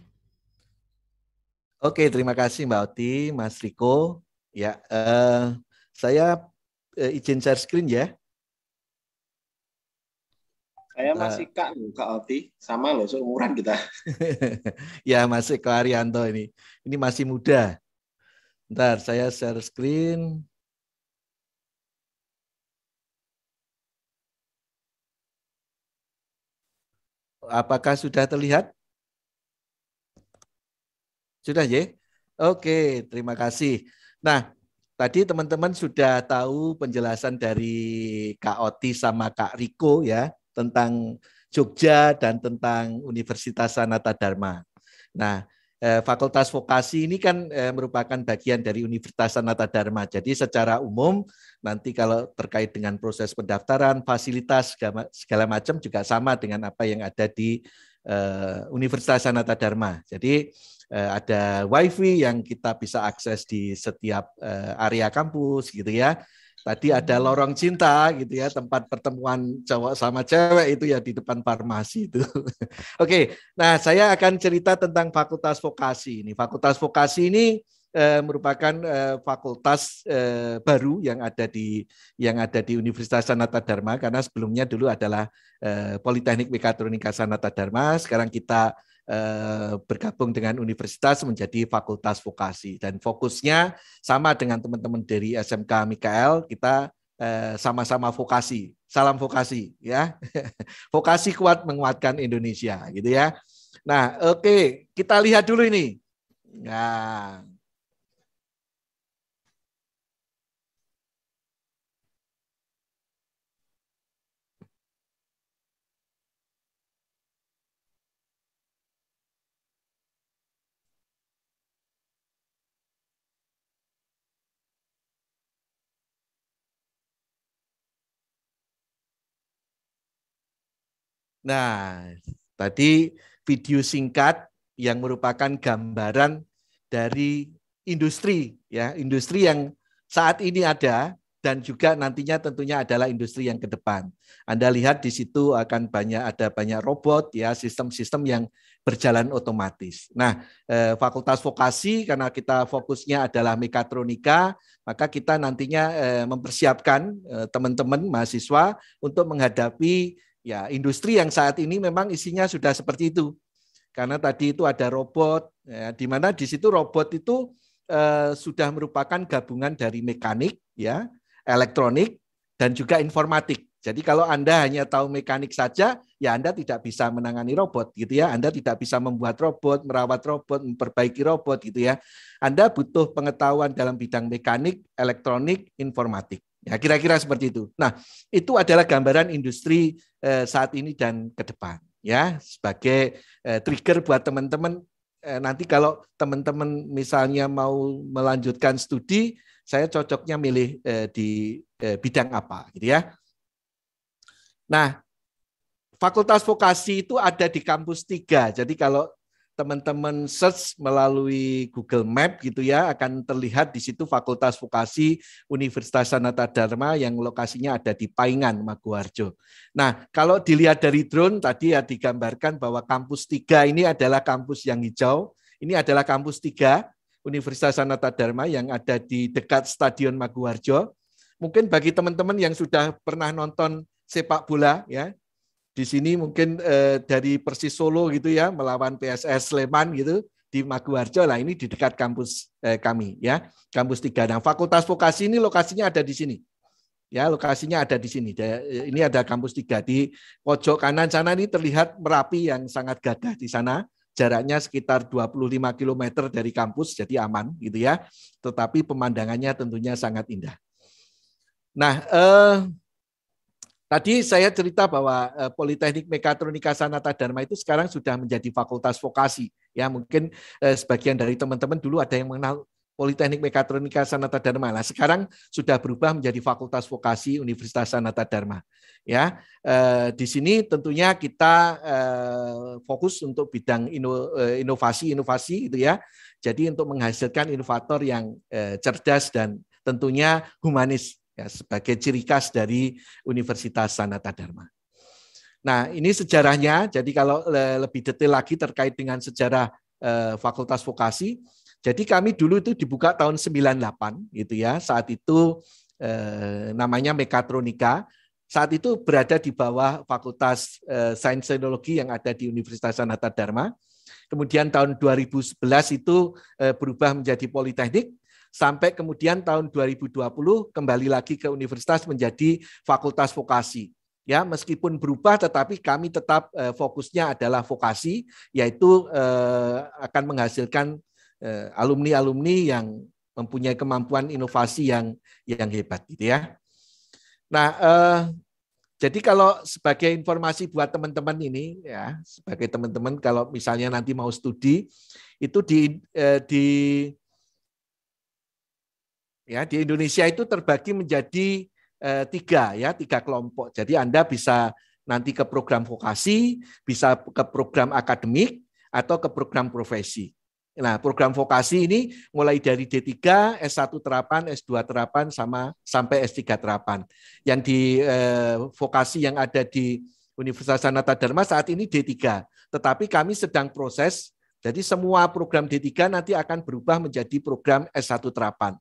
Oke, terima kasih Mbak Oti, Mas Riko. Ya, uh, saya uh, izin share screen ya. Saya masih kak Kak, Kak Oti, sama loh seumuran kita. ya masih Kak Arianto ini. Ini masih muda. Ntar saya share screen. Apakah sudah terlihat? Sudah ya? Oke, terima kasih. Nah, tadi teman-teman sudah tahu penjelasan dari Kak Oti sama Kak Riko ya tentang Jogja dan tentang Universitas Sanata Dharma. Nah, eh, Fakultas Vokasi ini kan eh, merupakan bagian dari Universitas Sanata Dharma. Jadi secara umum nanti kalau terkait dengan proses pendaftaran, fasilitas segala, macam juga sama dengan apa yang ada di eh, Universitas Sanata Dharma. Jadi ada WiFi yang kita bisa akses di setiap area kampus gitu ya tadi ada lorong cinta gitu ya tempat pertemuan cowok sama cewek itu ya di depan farmasi itu. Oke, nah saya akan cerita tentang fakultas vokasi ini. Fakultas vokasi ini eh, merupakan eh, fakultas eh, baru yang ada di yang ada di Universitas Sanata Dharma karena sebelumnya dulu adalah eh, Politeknik Mekatronika Sanata Dharma. Sekarang kita Eh, bergabung dengan universitas menjadi fakultas vokasi dan fokusnya sama dengan teman-teman dari SMK Mikael kita eh, sama-sama vokasi. Salam vokasi ya. Vokasi kuat menguatkan Indonesia gitu ya. Nah, oke, okay. kita lihat dulu ini. Nah, Nah, tadi video singkat yang merupakan gambaran dari industri ya, industri yang saat ini ada dan juga nantinya tentunya adalah industri yang ke depan. Anda lihat di situ akan banyak ada banyak robot ya sistem-sistem yang berjalan otomatis. Nah, eh, fakultas vokasi karena kita fokusnya adalah mekatronika, maka kita nantinya eh, mempersiapkan eh, teman-teman eh, mahasiswa untuk menghadapi ya industri yang saat ini memang isinya sudah seperti itu. Karena tadi itu ada robot, ya, di mana di situ robot itu eh, sudah merupakan gabungan dari mekanik, ya, elektronik, dan juga informatik. Jadi kalau Anda hanya tahu mekanik saja, ya Anda tidak bisa menangani robot gitu ya. Anda tidak bisa membuat robot, merawat robot, memperbaiki robot gitu ya. Anda butuh pengetahuan dalam bidang mekanik, elektronik, informatik. Ya, kira-kira seperti itu. Nah, itu adalah gambaran industri eh, saat ini dan ke depan ya, sebagai eh, trigger buat teman-teman eh, nanti kalau teman-teman misalnya mau melanjutkan studi, saya cocoknya milih eh, di eh, bidang apa gitu ya. Nah, fakultas vokasi itu ada di kampus tiga. Jadi kalau teman-teman search melalui Google Map gitu ya akan terlihat di situ Fakultas Vokasi Universitas Sanata Dharma yang lokasinya ada di Paingan Maguwarjo. Nah, kalau dilihat dari drone tadi ya digambarkan bahwa kampus tiga ini adalah kampus yang hijau. Ini adalah kampus tiga Universitas Sanata Dharma yang ada di dekat Stadion Maguwarjo. Mungkin bagi teman-teman yang sudah pernah nonton sepak bola ya, di sini mungkin eh, dari Persis Solo gitu ya melawan PSS Sleman gitu di Maguwarjo lah ini di dekat kampus eh, kami ya kampus tiga. dan nah, fakultas vokasi ini lokasinya ada di sini ya lokasinya ada di sini. Eh, ini ada kampus tiga di pojok kanan sana ini terlihat merapi yang sangat gagah di sana jaraknya sekitar 25 km dari kampus, jadi aman gitu ya. Tetapi pemandangannya tentunya sangat indah. Nah, eh, Tadi saya cerita bahwa eh, Politeknik Mekatronika Sanata Dharma itu sekarang sudah menjadi fakultas vokasi. Ya mungkin eh, sebagian dari teman-teman dulu ada yang mengenal Politeknik Mekatronika Sanata Dharma. Nah, sekarang sudah berubah menjadi fakultas vokasi Universitas Sanata Dharma. Ya, eh, di sini tentunya kita fokus untuk bidang inovasi-inovasi itu gitu ya. Jadi untuk menghasilkan inovator yang cerdas dan tentunya humanis ya sebagai ciri khas dari Universitas Sanata Dharma. Nah, ini sejarahnya. Jadi kalau lebih detail lagi terkait dengan sejarah eh, Fakultas Vokasi, jadi kami dulu itu dibuka tahun 98 gitu ya. Saat itu eh, namanya mekatronika. Saat itu berada di bawah Fakultas eh, Sains Teknologi yang ada di Universitas Sanata Dharma. Kemudian tahun 2011 itu eh, berubah menjadi Politeknik sampai kemudian tahun 2020 kembali lagi ke universitas menjadi fakultas vokasi. Ya, meskipun berubah tetapi kami tetap eh, fokusnya adalah vokasi yaitu eh, akan menghasilkan eh, alumni-alumni eh, yang mempunyai kemampuan inovasi yang yang hebat gitu ya. Nah, eh, jadi kalau sebagai informasi buat teman-teman ini ya, sebagai teman-teman kalau misalnya nanti mau studi itu di eh, di ya di Indonesia itu terbagi menjadi eh, tiga ya tiga kelompok. Jadi Anda bisa nanti ke program vokasi, bisa ke program akademik atau ke program profesi. Nah, program vokasi ini mulai dari D3, S1 terapan, S2 terapan sama sampai S3 terapan. Yang di eh, vokasi yang ada di Universitas Sanata Dharma saat ini D3. Tetapi kami sedang proses jadi semua program D3 nanti akan berubah menjadi program S1 terapan.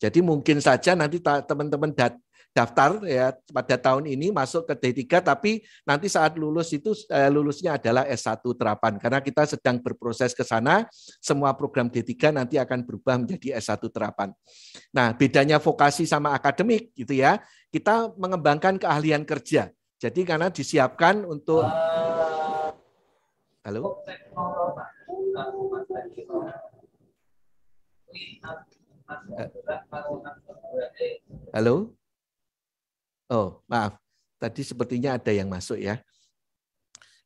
Jadi mungkin saja nanti teman-teman daftar ya pada tahun ini masuk ke D3 tapi nanti saat lulus itu eh, lulusnya adalah S1 terapan karena kita sedang berproses ke sana semua program D3 nanti akan berubah menjadi S1 terapan. Nah, bedanya vokasi sama akademik gitu ya. Kita mengembangkan keahlian kerja. Jadi karena disiapkan untuk Halo. Halo? Oh, maaf. Tadi sepertinya ada yang masuk ya.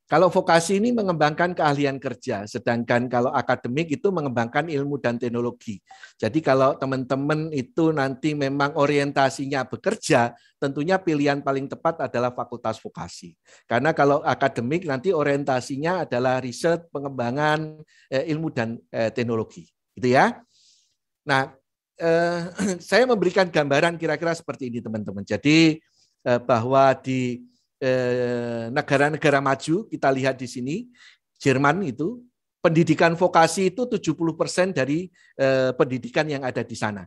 Kalau vokasi ini mengembangkan keahlian kerja, sedangkan kalau akademik itu mengembangkan ilmu dan teknologi. Jadi kalau teman-teman itu nanti memang orientasinya bekerja, tentunya pilihan paling tepat adalah fakultas vokasi. Karena kalau akademik nanti orientasinya adalah riset, pengembangan eh, ilmu dan eh, teknologi, gitu ya. Nah, eh, saya memberikan gambaran kira-kira seperti ini teman-teman. Jadi eh, bahwa di negara eh, negara-negara maju kita lihat di sini Jerman itu pendidikan vokasi itu 70% dari eh, pendidikan yang ada di sana.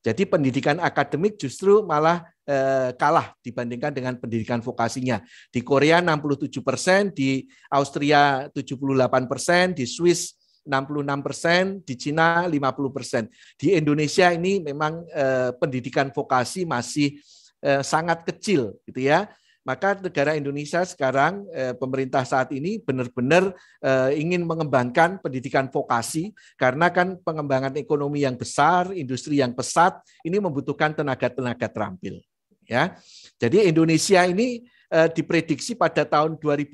Jadi pendidikan akademik justru malah eh, kalah dibandingkan dengan pendidikan vokasinya. Di Korea 67 persen, di Austria 78 persen, di Swiss 66%, di Cina 50%. Di Indonesia ini memang eh, pendidikan vokasi masih eh, sangat kecil gitu ya. Maka negara Indonesia sekarang eh, pemerintah saat ini benar-benar ingin mengembangkan pendidikan vokasi karena kan pengembangan ekonomi yang besar, industri yang pesat ini membutuhkan tenaga-tenaga terampil ya. Jadi Indonesia ini diprediksi pada tahun 2000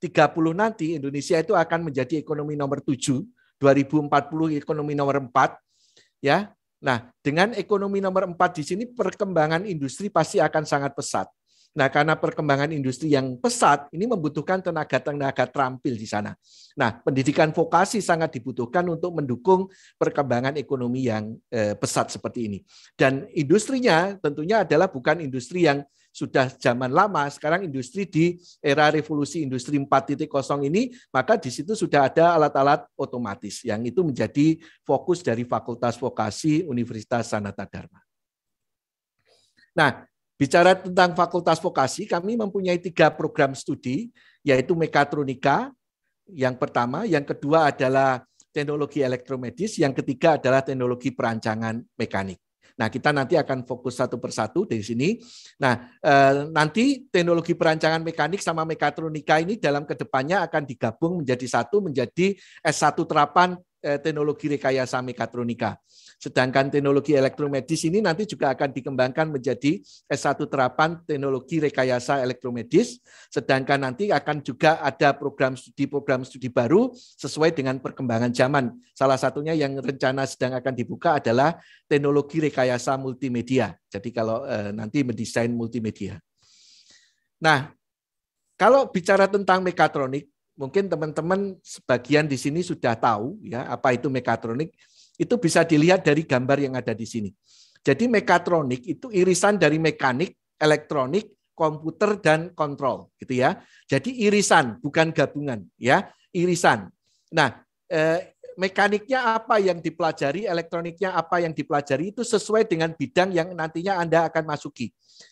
2030 nanti Indonesia itu akan menjadi ekonomi nomor 7, 2040 ekonomi nomor 4 ya. Nah, dengan ekonomi nomor 4 di sini perkembangan industri pasti akan sangat pesat. Nah, karena perkembangan industri yang pesat ini membutuhkan tenaga-tenaga terampil di sana. Nah, pendidikan vokasi sangat dibutuhkan untuk mendukung perkembangan ekonomi yang eh, pesat seperti ini. Dan industrinya tentunya adalah bukan industri yang sudah zaman lama, sekarang industri di era revolusi industri 4.0 ini, maka di situ sudah ada alat-alat otomatis yang itu menjadi fokus dari Fakultas Vokasi Universitas Sanata Dharma. Nah, bicara tentang Fakultas Vokasi, kami mempunyai tiga program studi, yaitu mekatronika, yang pertama, yang kedua adalah teknologi elektromedis, yang ketiga adalah teknologi perancangan mekanik. Nah, kita nanti akan fokus satu persatu dari sini. Nah, eh, nanti teknologi perancangan mekanik sama mekatronika ini dalam kedepannya akan digabung menjadi satu menjadi S1 terapan eh, teknologi rekayasa mekatronika. Sedangkan teknologi elektromedis ini nanti juga akan dikembangkan menjadi S1 terapan teknologi rekayasa elektromedis. Sedangkan nanti akan juga ada program studi program studi baru sesuai dengan perkembangan zaman. Salah satunya yang rencana sedang akan dibuka adalah teknologi rekayasa multimedia. Jadi kalau eh, nanti mendesain multimedia. Nah, kalau bicara tentang mekatronik, mungkin teman-teman sebagian di sini sudah tahu ya apa itu mekatronik. Itu bisa dilihat dari gambar yang ada di sini. Jadi mekatronik itu irisan dari mekanik, elektronik, komputer dan kontrol gitu ya. Jadi irisan bukan gabungan ya, irisan. Nah, eh, mekaniknya apa yang dipelajari, elektroniknya apa yang dipelajari itu sesuai dengan bidang yang nantinya Anda akan masuki.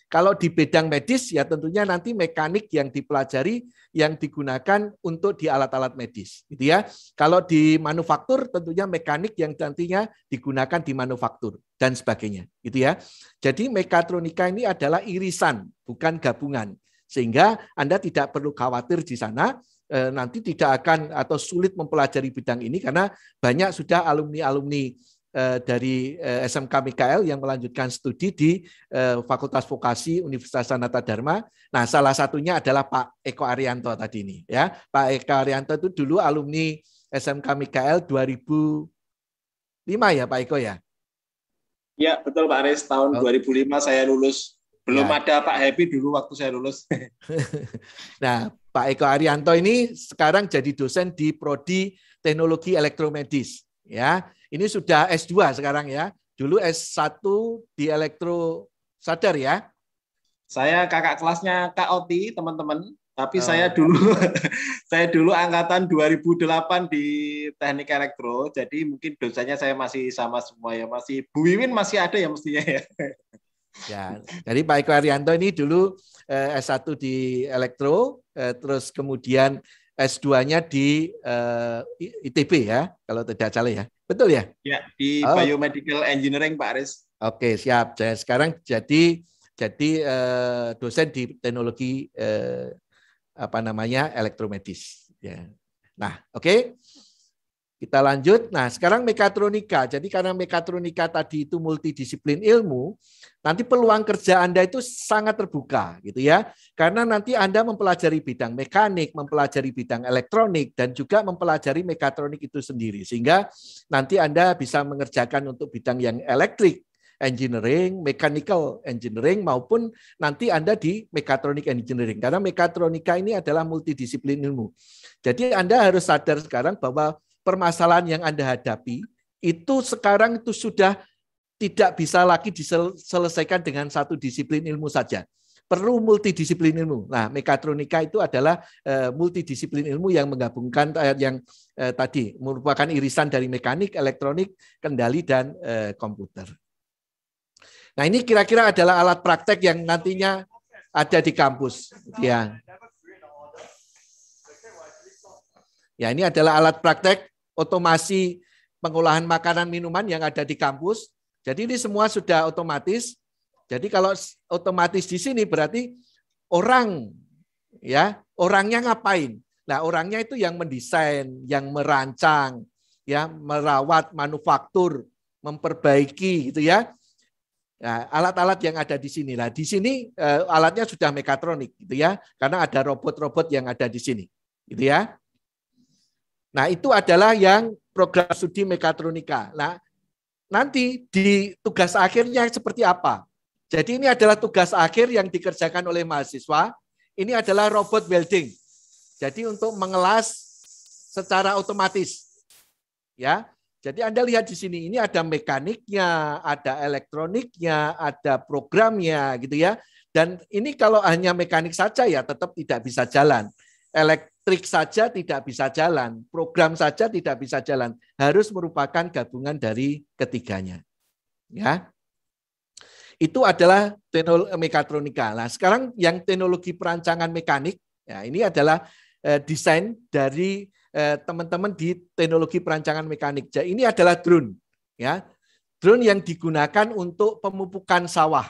Kalau di bidang medis ya tentunya nanti mekanik yang dipelajari yang digunakan untuk di alat-alat medis, gitu ya. Kalau di manufaktur tentunya mekanik yang nantinya digunakan di manufaktur dan sebagainya, gitu ya. Jadi mekatronika ini adalah irisan, bukan gabungan. Sehingga Anda tidak perlu khawatir di sana eh, nanti tidak akan atau sulit mempelajari bidang ini karena banyak sudah alumni-alumni Eh, dari eh, SMK Mikael yang melanjutkan studi di eh, Fakultas Vokasi Universitas Sanata Dharma. Nah, salah satunya adalah Pak Eko Arianto tadi ini ya. Pak Eko Arianto itu dulu alumni SMK Mikael 2005 ya Pak Eko ya. Ya, betul Pak Aris. Tahun oh. 2005 saya lulus. Belum ya. ada Pak Happy dulu waktu saya lulus. nah, Pak Eko Arianto ini sekarang jadi dosen di Prodi Teknologi Elektromedis ya ini sudah S2 sekarang ya. Dulu S1 di elektro sadar ya. Saya kakak kelasnya Kak Oti, teman-teman. Tapi oh. saya dulu saya dulu angkatan 2008 di Teknik Elektro. Jadi mungkin dosanya saya masih sama semua ya. Masih Bu Wiwin masih ada ya mestinya ya. Ya, jadi Pak Eko Arianto ini dulu eh, S1 di elektro, eh, terus kemudian S2-nya di uh, eh, ITB ya, kalau tidak salah ya. Betul ya? Ya, di oh. Biomedical Engineering Pak Aris. Oke, siap. Saya sekarang jadi jadi uh, dosen di teknologi uh, apa namanya? elektromedis ya. Nah, oke. Okay. Kita lanjut. Nah, sekarang mekatronika. Jadi karena mekatronika tadi itu multidisiplin ilmu, nanti peluang kerja Anda itu sangat terbuka gitu ya. Karena nanti Anda mempelajari bidang mekanik, mempelajari bidang elektronik dan juga mempelajari mekatronik itu sendiri sehingga nanti Anda bisa mengerjakan untuk bidang yang elektrik engineering, mechanical engineering maupun nanti Anda di mekatronik engineering. Karena mekatronika ini adalah multidisiplin ilmu. Jadi Anda harus sadar sekarang bahwa permasalahan yang Anda hadapi itu sekarang itu sudah tidak bisa lagi diselesaikan dengan satu disiplin ilmu saja. Perlu multidisiplin ilmu. Nah, mekatronika itu adalah eh, multidisiplin ilmu yang menggabungkan eh, yang eh, tadi merupakan irisan dari mekanik, elektronik, kendali dan komputer. Nah, ini kira-kira adalah alat praktek yang nantinya ada di kampus. Ya. Ya, ini adalah alat praktek otomasi pengolahan makanan minuman yang ada di kampus. Jadi ini semua sudah otomatis. Jadi kalau otomatis di sini berarti orang ya, orangnya ngapain? Nah, orangnya itu yang mendesain, yang merancang, ya, merawat, manufaktur, memperbaiki gitu ya. alat nah, alat-alat yang ada di sini. Nah, di sini eh, alatnya sudah mekatronik gitu ya, karena ada robot-robot yang ada di sini. Gitu ya. Nah, itu adalah yang program studi mekatronika. Nah, nanti di tugas akhirnya seperti apa. Jadi ini adalah tugas akhir yang dikerjakan oleh mahasiswa. Ini adalah robot welding. Jadi untuk mengelas secara otomatis. Ya. Jadi Anda lihat di sini ini ada mekaniknya, ada elektroniknya, ada programnya gitu ya. Dan ini kalau hanya mekanik saja ya tetap tidak bisa jalan. Elek Trik saja tidak bisa jalan, program saja tidak bisa jalan, harus merupakan gabungan dari ketiganya. Ya. Itu adalah teknologi eh, mekatronika. Nah, sekarang yang teknologi perancangan mekanik, ya ini adalah eh, desain dari eh, teman-teman di teknologi perancangan mekanik. Jadi ini adalah drone, ya. Drone yang digunakan untuk pemupukan sawah.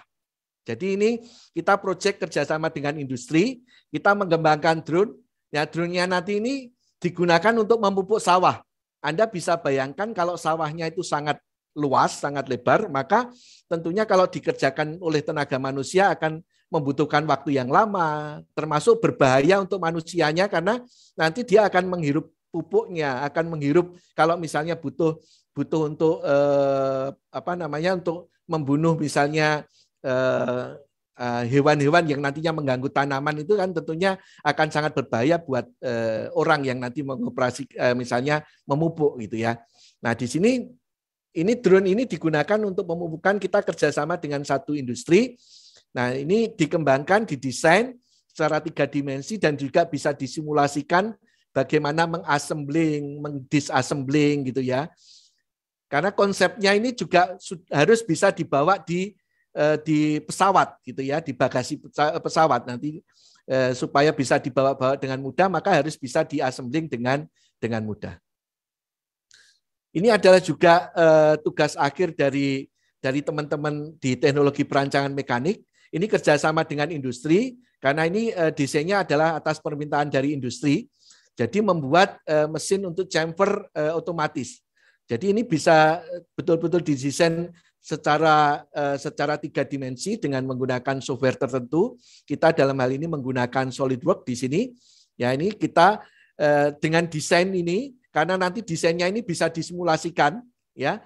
Jadi ini kita proyek kerjasama dengan industri, kita mengembangkan drone Ya, nanti ini digunakan untuk memupuk sawah. Anda bisa bayangkan kalau sawahnya itu sangat luas, sangat lebar, maka tentunya kalau dikerjakan oleh tenaga manusia akan membutuhkan waktu yang lama, termasuk berbahaya untuk manusianya karena nanti dia akan menghirup pupuknya, akan menghirup kalau misalnya butuh butuh untuk eh, apa namanya untuk membunuh misalnya eh, Eh, hewan-hewan yang nantinya mengganggu tanaman itu kan tentunya akan sangat berbahaya buat eh, orang yang nanti mengoperasi eh, misalnya memupuk gitu ya. Nah di sini ini drone ini digunakan untuk memupukkan kita kerjasama dengan satu industri. Nah ini dikembangkan, didesain secara tiga dimensi dan juga bisa disimulasikan bagaimana mengassembling, mengdisassembling gitu ya. Karena konsepnya ini juga harus bisa dibawa di Eh, di pesawat gitu ya di bagasi eh, pesawat nanti eh, supaya bisa dibawa-bawa dengan mudah maka harus bisa diassembling dengan dengan mudah. Ini adalah juga tugas akhir dari dari teman-teman di teknologi perancangan mekanik. Ini kerjasama dengan industri karena ini desainnya adalah atas permintaan dari industri. Jadi membuat mesin untuk chamfer otomatis. Jadi ini bisa betul-betul didesain secara eh, secara tiga dimensi dengan menggunakan software tertentu. Kita dalam hal ini menggunakan SolidWorks di sini. Ya ini kita eh, dengan desain ini karena nanti desainnya ini bisa disimulasikan ya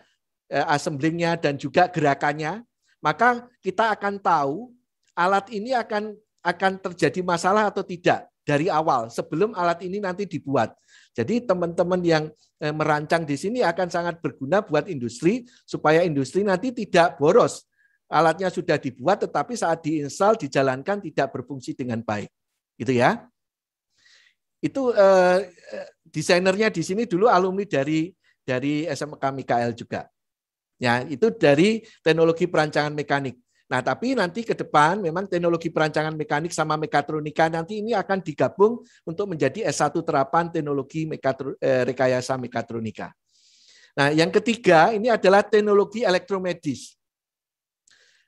eh, assemblingnya dan juga gerakannya. Maka kita akan tahu alat ini akan akan terjadi masalah atau tidak dari awal sebelum alat ini nanti dibuat. Jadi teman-teman yang eh, merancang di sini akan sangat berguna buat industri supaya industri nanti tidak boros. Alatnya sudah dibuat tetapi saat diinstal dijalankan tidak berfungsi dengan baik. Gitu ya. Itu eh, eh desainernya di sini dulu alumni dari dari SMK Mikael juga. Ya, itu dari teknologi perancangan mekanik. Nah, tapi nanti ke depan memang teknologi perancangan mekanik sama mekatronika nanti ini akan digabung untuk menjadi S1 terapan teknologi mekatro, eh, rekayasa mekatronika. Nah, yang ketiga ini adalah teknologi elektromedis.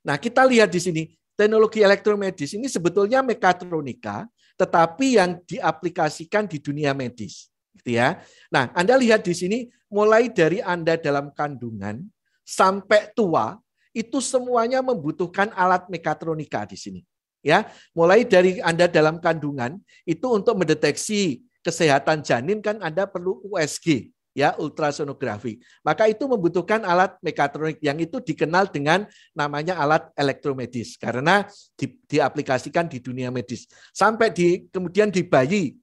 Nah, kita lihat di sini teknologi elektromedis ini sebetulnya mekatronika tetapi yang diaplikasikan di dunia medis, gitu ya. Nah, Anda lihat di sini mulai dari Anda dalam kandungan sampai tua itu semuanya membutuhkan alat mekatronika di sini. Ya, mulai dari Anda dalam kandungan itu untuk mendeteksi kesehatan janin kan Anda perlu USG ya ultrasonografi. Maka itu membutuhkan alat mekatronik yang itu dikenal dengan namanya alat elektromedis karena di, diaplikasikan di dunia medis. Sampai di kemudian di bayi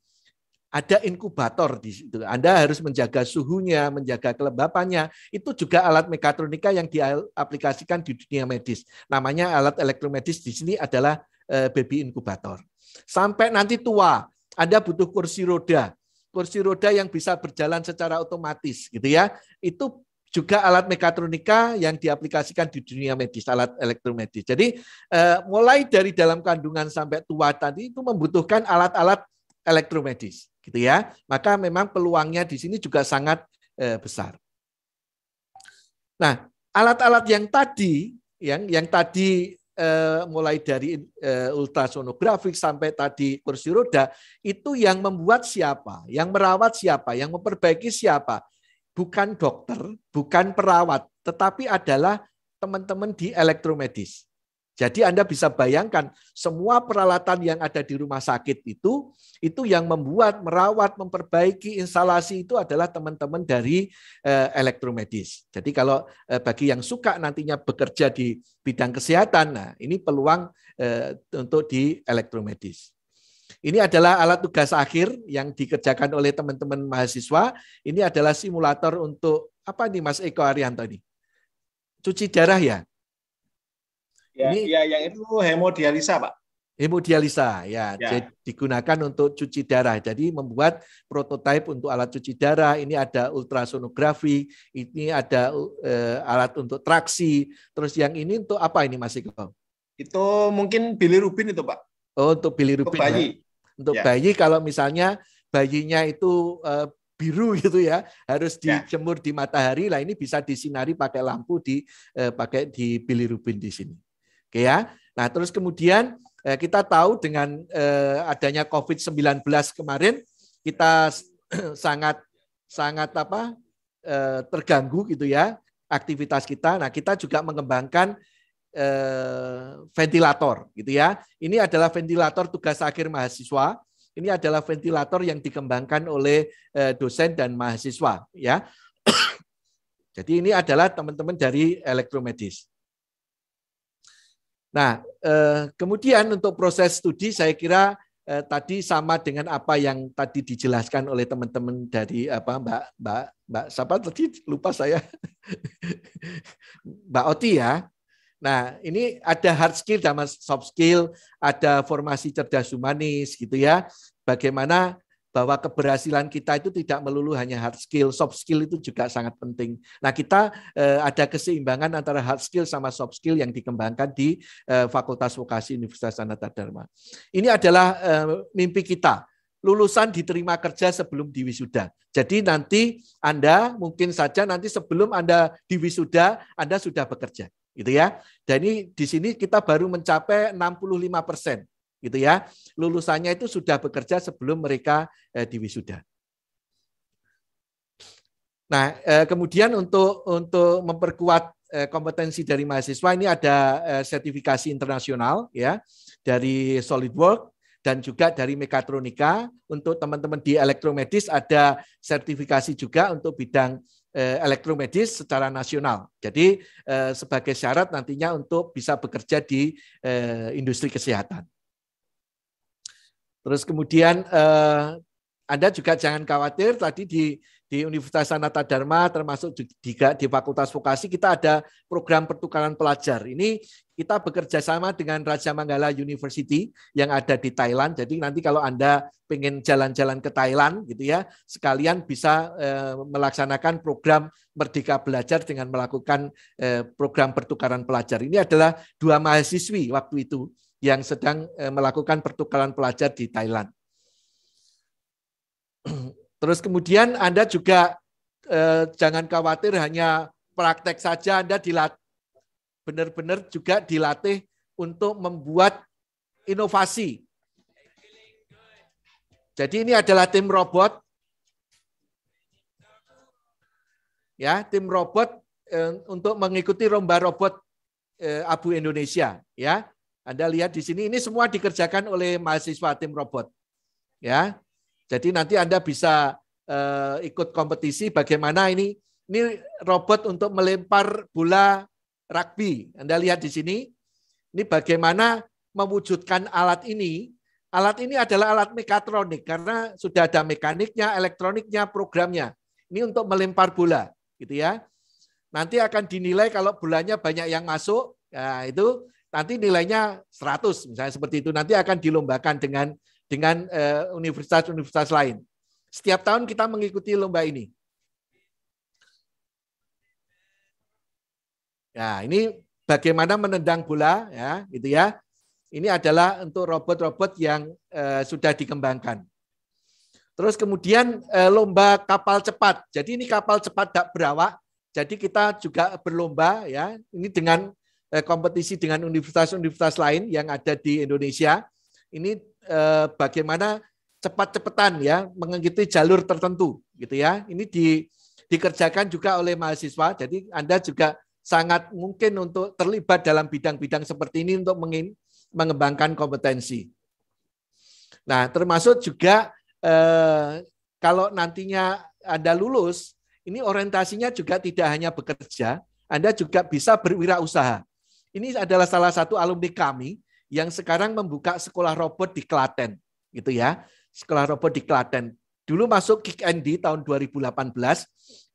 ada inkubator di situ. Anda harus menjaga suhunya, menjaga kelembapannya. Itu juga alat mekatronika yang diaplikasikan di dunia medis. Namanya alat elektromedis di sini adalah eh, baby inkubator. Sampai nanti tua, Anda butuh kursi roda. Kursi roda yang bisa berjalan secara otomatis gitu ya. Itu juga alat mekatronika yang diaplikasikan di dunia medis, alat elektromedis. Jadi eh, mulai dari dalam kandungan sampai tua tadi itu membutuhkan alat-alat elektromedis gitu ya. Maka memang peluangnya di sini juga sangat eh, besar. Nah, alat-alat yang tadi yang yang tadi eh, mulai dari eh, ultrasonografik sampai tadi kursi roda itu yang membuat siapa, yang merawat siapa, yang memperbaiki siapa? Bukan dokter, bukan perawat, tetapi adalah teman-teman di elektromedis. Jadi Anda bisa bayangkan semua peralatan yang ada di rumah sakit itu, itu yang membuat, merawat, memperbaiki instalasi itu adalah teman-teman dari eh, elektromedis. Jadi kalau eh, bagi yang suka nantinya bekerja di bidang kesehatan, nah ini peluang eh, untuk di elektromedis. Ini adalah alat tugas akhir yang dikerjakan oleh teman-teman mahasiswa. Ini adalah simulator untuk apa nih Mas Eko Arianto ini? Cuci darah ya? Ya, ini ya yang itu hemodialisa, Pak. Hemodialisa, ya. ya. Jadi, digunakan untuk cuci darah. Jadi membuat prototipe untuk alat cuci darah. Ini ada ultrasonografi, ini ada uh, alat untuk traksi. Terus yang ini untuk apa ini Mas Iko? Itu mungkin bilirubin itu, Pak. Oh, untuk bilirubin. Untuk ya. bayi. Ya. Untuk ya. bayi kalau misalnya bayinya itu uh, biru gitu ya harus ya. dijemur ya. di matahari lah ini bisa disinari pakai lampu di eh, pakai di bilirubin di sini Oke ya. Nah, terus kemudian eh, kita tahu dengan eh, adanya COVID-19 kemarin kita sangat sangat apa eh, terganggu gitu ya aktivitas kita. Nah, kita juga mengembangkan ventilator gitu ya. Ini adalah ventilator tugas akhir mahasiswa. Ini adalah ventilator yang dikembangkan oleh dosen dan mahasiswa ya. Jadi ini adalah teman-teman dari elektromedis. Nah, eh, kemudian untuk proses studi saya kira eh, tadi sama dengan apa yang tadi dijelaskan oleh teman-teman dari apa Mbak Mbak Mbak siapa tadi lupa saya Mbak Oti ya. Nah, ini ada hard skill sama soft skill, ada formasi cerdas humanis gitu ya. Bagaimana bahwa keberhasilan kita itu tidak melulu hanya hard skill, soft skill itu juga sangat penting. Nah, kita eh, ada keseimbangan antara hard skill sama soft skill yang dikembangkan di eh, Fakultas Vokasi Universitas Sanata Dharma. Ini adalah eh, mimpi kita, lulusan diterima kerja sebelum diwisuda. Jadi nanti Anda mungkin saja nanti sebelum Anda diwisuda, Anda sudah bekerja, gitu ya. Dan ini di sini kita baru mencapai 65 persen gitu ya. Lulusannya itu sudah bekerja sebelum mereka eh, diwisuda. Nah, eh, kemudian untuk untuk memperkuat eh, kompetensi dari mahasiswa ini ada sertifikasi internasional ya dari SolidWorks dan juga dari mekatronika untuk teman-teman di elektromedis ada sertifikasi juga untuk bidang elektromedis secara nasional. Jadi sebagai syarat nantinya untuk bisa bekerja di industri kesehatan. Terus kemudian eh, Anda juga jangan khawatir tadi di di Universitas Sanata Dharma termasuk juga di Fakultas Vokasi kita ada program pertukaran pelajar. Ini kita bekerja sama dengan Raja Manggala University yang ada di Thailand. Jadi nanti kalau Anda pengen jalan-jalan ke Thailand gitu ya, sekalian bisa eh, melaksanakan program Merdeka Belajar dengan melakukan eh, program pertukaran pelajar. Ini adalah dua mahasiswi waktu itu yang sedang eh, melakukan pertukaran pelajar di Thailand. Terus kemudian Anda juga eh, jangan khawatir hanya praktek saja Anda benar-benar juga dilatih untuk membuat inovasi. Jadi ini adalah tim robot. Ya, tim robot eh, untuk mengikuti lomba robot Abu Indonesia, ya. Anda lihat di sini ini semua dikerjakan oleh mahasiswa tim robot. Ya. Jadi nanti Anda bisa uh, ikut kompetisi bagaimana ini ini robot untuk melempar bola rugby. Anda lihat di sini ini bagaimana mewujudkan alat ini. Alat ini adalah alat mekatronik karena sudah ada mekaniknya, elektroniknya, programnya. Ini untuk melempar bola, gitu ya. Nanti akan dinilai kalau bolanya banyak yang masuk, ya itu nanti nilainya 100 misalnya seperti itu nanti akan dilombakan dengan dengan eh, universitas-universitas lain. Setiap tahun kita mengikuti lomba ini. Ya, ini bagaimana menendang bola ya, gitu ya. Ini adalah untuk robot-robot yang uh, sudah dikembangkan. Terus kemudian uh, lomba kapal cepat. Jadi ini kapal cepat tak berawak. Jadi kita juga berlomba ya. Ini dengan Eh, kompetisi dengan universitas-universitas lain yang ada di Indonesia. Ini eh, bagaimana cepat-cepatan ya mengikuti jalur tertentu gitu ya. Ini di, dikerjakan juga oleh mahasiswa. Jadi Anda juga sangat mungkin untuk terlibat dalam bidang-bidang seperti ini untuk mengembangkan kompetensi. Nah, termasuk juga eh, kalau nantinya Anda lulus, ini orientasinya juga tidak hanya bekerja, Anda juga bisa berwirausaha. Ini adalah salah satu alumni kami yang sekarang membuka sekolah robot di Klaten, gitu ya. Sekolah robot di Klaten. Dulu masuk Kick ND tahun 2018.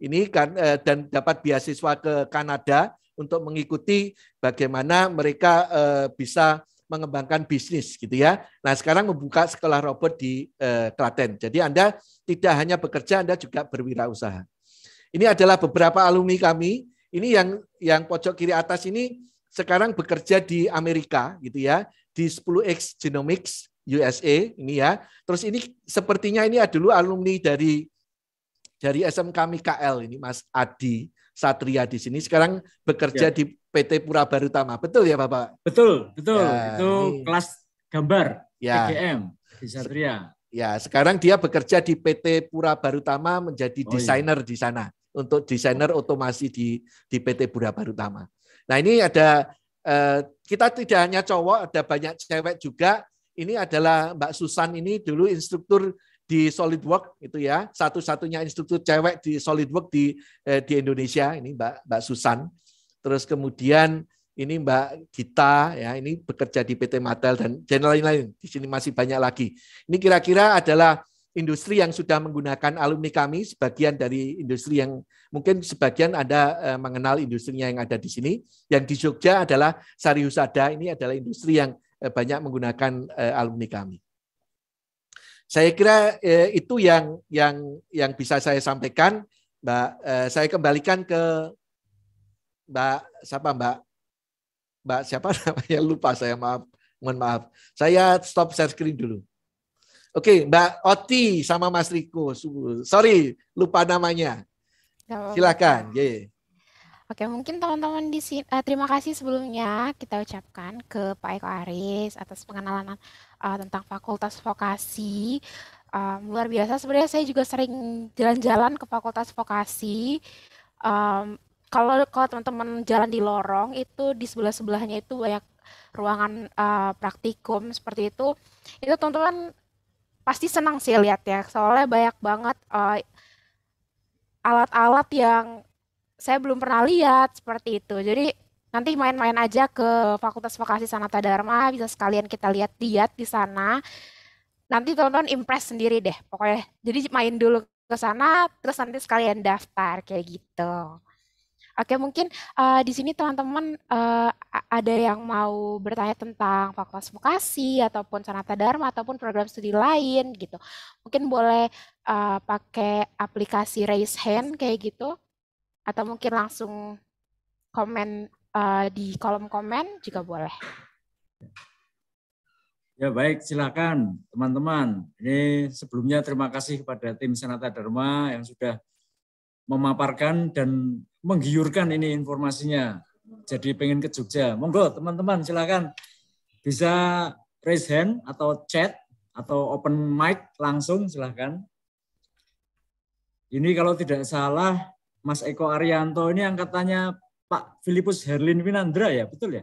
Ini kan eh, dan dapat beasiswa ke Kanada untuk mengikuti bagaimana mereka eh, bisa mengembangkan bisnis gitu ya. Nah, sekarang membuka sekolah robot di eh, Klaten. Jadi Anda tidak hanya bekerja, Anda juga berwirausaha. Ini adalah beberapa alumni kami. Ini yang yang pojok kiri atas ini sekarang bekerja di Amerika gitu ya, di 10X Genomics USA ini ya. Terus ini sepertinya ini dulu alumni dari dari SMK Mikael ini Mas Adi Satria di sini sekarang bekerja ya. di PT Pura Barutama. Betul ya Bapak? Betul, betul. Ya, Itu ini. kelas gambar ya. PGM di Satria. Ya, sekarang dia bekerja di PT Pura Barutama menjadi oh, iya. desainer iya. di sana untuk desainer otomasi di di PT Pura Barutama. Nah ini ada eh, kita tidak hanya cowok, ada banyak cewek juga. Ini adalah Mbak Susan ini dulu instruktur di SolidWork itu ya, satu-satunya instruktur cewek di SolidWork di eh, di Indonesia ini Mbak Mbak Susan. Terus kemudian ini Mbak Gita ya, ini bekerja di PT Matel dan channel lain-lain. Di sini masih banyak lagi. Ini kira-kira adalah industri yang sudah menggunakan alumni kami, sebagian dari industri yang mungkin sebagian Anda eh, mengenal industrinya yang ada di sini. Yang di Jogja adalah Sari Husada, ini adalah industri yang eh, banyak menggunakan eh, alumni kami. Saya kira itu yang yang yang bisa saya sampaikan, Mbak. Saya kembalikan ke Mbak siapa Mbak? Mbak siapa namanya lupa saya maaf, mohon maaf. Saya stop share screen dulu. Oke, Mbak Oti sama Mas Riko. Sorry, lupa namanya. Silakan. Yeah. Oke, mungkin teman-teman di sini uh, terima kasih sebelumnya kita ucapkan ke Pak Eko Aris atas pengenalan uh, tentang Fakultas Vokasi. Um, luar biasa sebenarnya saya juga sering jalan-jalan ke Fakultas Vokasi. Um, kalau kalau teman-teman jalan di lorong itu di sebelah-sebelahnya itu banyak ruangan uh, praktikum seperti itu. Itu teman-teman pasti senang sih lihat ya soalnya banyak banget alat eh, alat-alat yang saya belum pernah lihat seperti itu jadi nanti main-main aja ke Fakultas Vokasi Sanata Dharma bisa sekalian kita lihat-lihat di sana nanti tonton impress sendiri deh pokoknya jadi main dulu ke sana terus nanti sekalian daftar kayak gitu Oke, mungkin uh, di sini teman-teman uh, ada yang mau bertanya tentang Fakultas Vokasi ataupun Sanata Dharma ataupun program studi lain gitu. Mungkin boleh uh, pakai aplikasi raise hand kayak gitu atau mungkin langsung komen uh, di kolom komen juga boleh. Ya baik, silakan teman-teman. Ini sebelumnya terima kasih kepada tim Sanata Dharma yang sudah memaparkan dan menggiurkan ini informasinya. Jadi pengen ke Jogja. Monggo teman-teman silakan bisa raise hand atau chat atau open mic langsung silahkan. Ini kalau tidak salah Mas Eko Arianto ini angkatannya Pak Filipus Herlin Winandra ya, betul ya?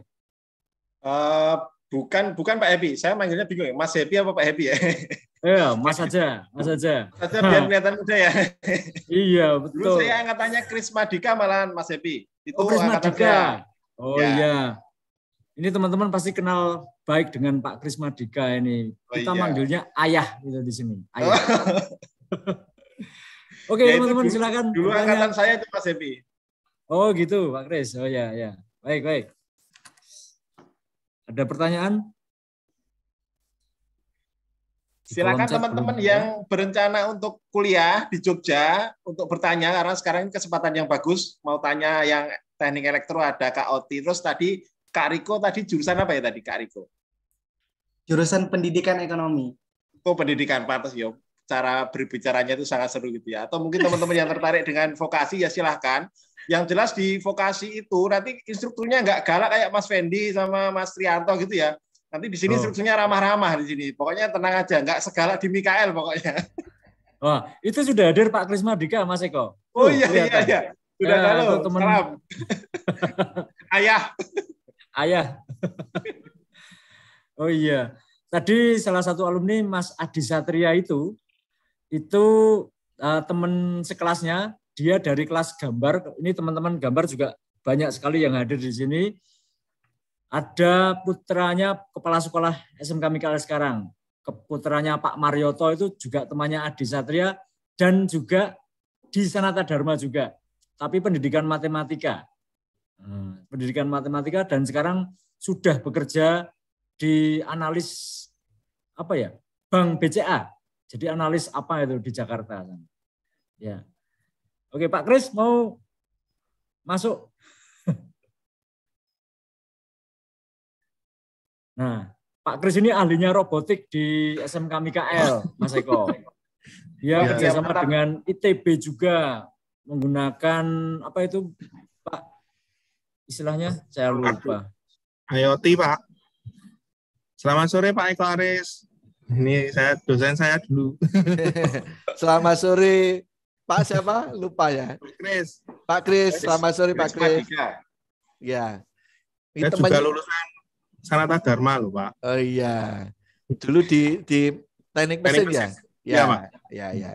Uh, bukan bukan Pak Happy. Saya manggilnya bingung ya. Mas Happy apa Pak Happy ya? Iya, Mas aja, Mas aja. Mas aja biar kelihatan muda ya. iya, betul. Dulu saya angkatannya Kris Madika malahan Mas Happy. Itu oh, Kris Madika. Saya. Oh ya. iya. Ini teman-teman pasti kenal baik dengan Pak Kris Madika ini. Oh, Kita iya. manggilnya ayah gitu di sini. Ayah. Oh. Oke, ya, teman-teman silakan. Dulu angkatan saya itu Mas Happy. Oh gitu, Pak Kris. Oh ya, ya. Baik, baik. Ada pertanyaan? Silakan teman-teman yang berencana untuk kuliah di Jogja untuk bertanya karena sekarang kesempatan yang bagus mau tanya yang teknik elektro ada Kak Oti terus tadi Kak Riko tadi jurusan apa ya tadi Kak Riko? Jurusan pendidikan ekonomi. Oh pendidikan pantas ya cara berbicaranya itu sangat seru gitu ya. Atau mungkin teman-teman yang tertarik dengan vokasi ya silahkan yang jelas di vokasi itu nanti instrukturnya nggak galak kayak Mas Fendi sama Mas Trianto gitu ya. Nanti di sini oh. instrukturnya ramah-ramah di sini. Pokoknya tenang aja, nggak segalak di Mikael pokoknya. Wah, itu sudah hadir Pak Krisma Dika, Mas Eko. Oh, oh iya, iya, iya. Sudah ya, halo, teman Ayah. Ayah. oh iya. Tadi salah satu alumni Mas Adi Satria itu, itu uh, eh, teman sekelasnya dia dari kelas gambar. Ini teman-teman gambar juga banyak sekali yang hadir di sini. Ada putranya kepala sekolah SMK Mikael sekarang. keputranya Pak Marioto itu juga temannya Adi Satria dan juga di Sanata Dharma juga. Tapi pendidikan matematika. Hmm, pendidikan matematika dan sekarang sudah bekerja di analis apa ya bank BCA jadi analis apa itu di Jakarta ya Oke, Pak Kris mau masuk. Nah, Pak Kris ini ahlinya robotik di SMK Mikael, Mas Eko. Dia ya, kerjasama ya, dengan ITB juga menggunakan apa itu Pak istilahnya saya lupa. IoT Pak. Selamat sore Pak Eko Aris. Ini saya dosen saya dulu. Selamat sore Pak siapa? Lupa ya. Pak Kris. Pak Kris, selamat sore Pak Kris. Ya. Saya temannya... juga lulusan Sanata Dharma loh Pak. Oh iya. Dulu di di teknik mesin, teknik mesin. ya? Ya, ya Pak. Ya, ya.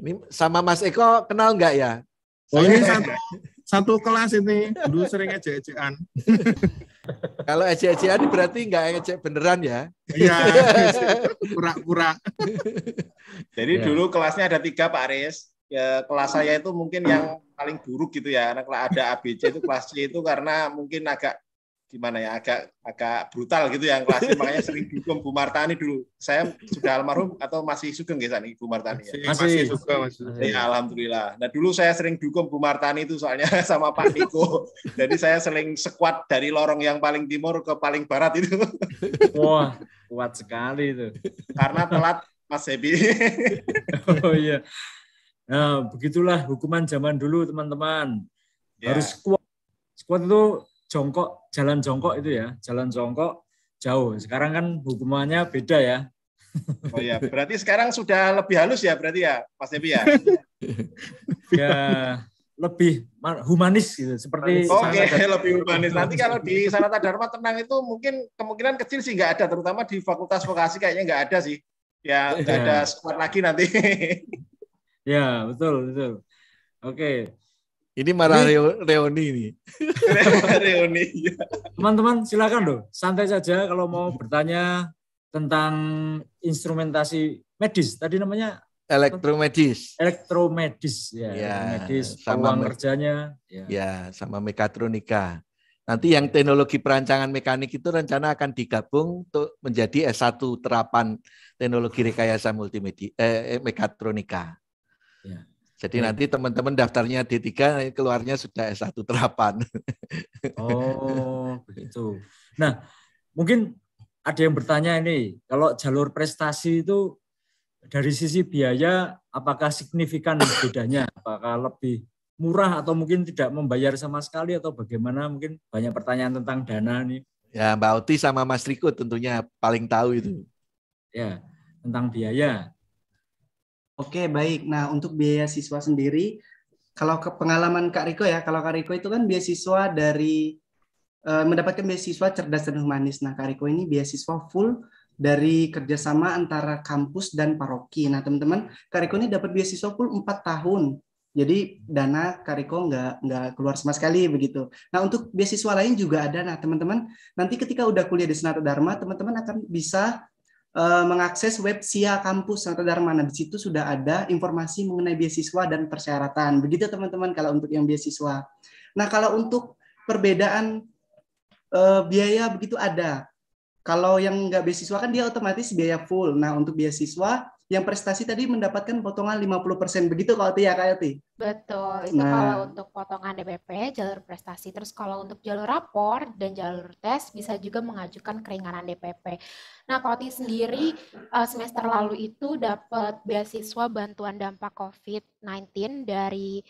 Ini sama Mas Eko kenal nggak ya? Oh ini satu, satu kelas ini. Dulu sering ejek-ejekan. Kalau ejek-ejekan berarti nggak ejek beneran ya? Iya. Pura-pura. Jadi ya. dulu kelasnya ada tiga Pak Aris ya kelas saya itu mungkin yang paling buruk gitu ya karena kalau ada ABC itu kelas C itu karena mungkin agak gimana ya agak agak brutal gitu ya yang kelas C makanya sering dukung Bu Martani dulu saya sudah almarhum atau masih sugeng guys ya, nih Bu Martani ya? masih, masih suka, masih. Ya, alhamdulillah nah dulu saya sering dukung Bu Martani itu soalnya sama Pak Niko jadi saya sering sekuat dari lorong yang paling timur ke paling barat itu wah kuat sekali itu karena telat Mas Hebi oh iya Nah, begitulah hukuman zaman dulu teman-teman. Yeah. Harus squat. Squat itu jongkok, jalan jongkok itu ya, jalan jongkok jauh. Sekarang kan hukumannya beda ya. Oh ya, berarti sekarang sudah lebih halus ya berarti ya, Mas Devi ya. ya, lebih humanis gitu seperti Oke, okay, lebih humanis. Nanti kalau di Sanata Dharma tenang itu mungkin kemungkinan kecil sih nggak ada terutama di fakultas vokasi kayaknya nggak ada sih. Ya, nggak iya. ada squad lagi nanti. Ya, betul, betul. Oke. Okay. Ini marah ini... reuni ini. reuni. Iya. Teman-teman silakan dong, santai saja kalau mau bertanya tentang instrumentasi medis. Tadi namanya elektromedis. Elektromedis ya, ya elektromedis, sama me kerjanya. Ya. ya, sama mekatronika. Nanti yang teknologi perancangan mekanik itu rencana akan digabung untuk menjadi S1 terapan teknologi rekayasa multimedia eh, eh mekatronika. Ya. Jadi nanti teman-teman daftarnya D3 keluarnya sudah S1 terapan. Oh, begitu. Nah, mungkin ada yang bertanya ini, kalau jalur prestasi itu dari sisi biaya apakah signifikan bedanya? Apakah lebih murah atau mungkin tidak membayar sama sekali atau bagaimana? Mungkin banyak pertanyaan tentang dana nih. Ya, Mbak Oti sama Mas Riko tentunya paling tahu itu. Ya, tentang biaya. Oke, baik. Nah, untuk biaya siswa sendiri, kalau ke pengalaman Kak Riko ya, kalau Kak Riko itu kan beasiswa dari uh, mendapatkan beasiswa cerdas dan humanis. Nah, Kak Riko ini beasiswa full dari kerjasama antara kampus dan paroki. Nah, teman-teman, Kak Riko ini dapat beasiswa full 4 tahun. Jadi dana Kariko nggak nggak keluar sama sekali begitu. Nah untuk beasiswa lain juga ada. Nah teman-teman nanti ketika udah kuliah di Senata Dharma, teman-teman akan bisa Eh, mengakses web SIA kampus Santo Nah, Di situ sudah ada informasi mengenai beasiswa dan persyaratan. Begitu teman-teman kalau untuk yang beasiswa. Nah, kalau untuk perbedaan eh, biaya begitu ada. Kalau yang nggak beasiswa kan dia otomatis biaya full. Nah, untuk beasiswa yang prestasi tadi mendapatkan potongan 50%. Begitu kalau Tia, Kak Elti? Ya, Betul. Itu nah. kalau untuk potongan DPP, jalur prestasi. Terus kalau untuk jalur rapor dan jalur tes bisa juga mengajukan keringanan DPP. Nah, kalau Tia sendiri eh, semester lalu itu dapat beasiswa bantuan dampak COVID-19 dari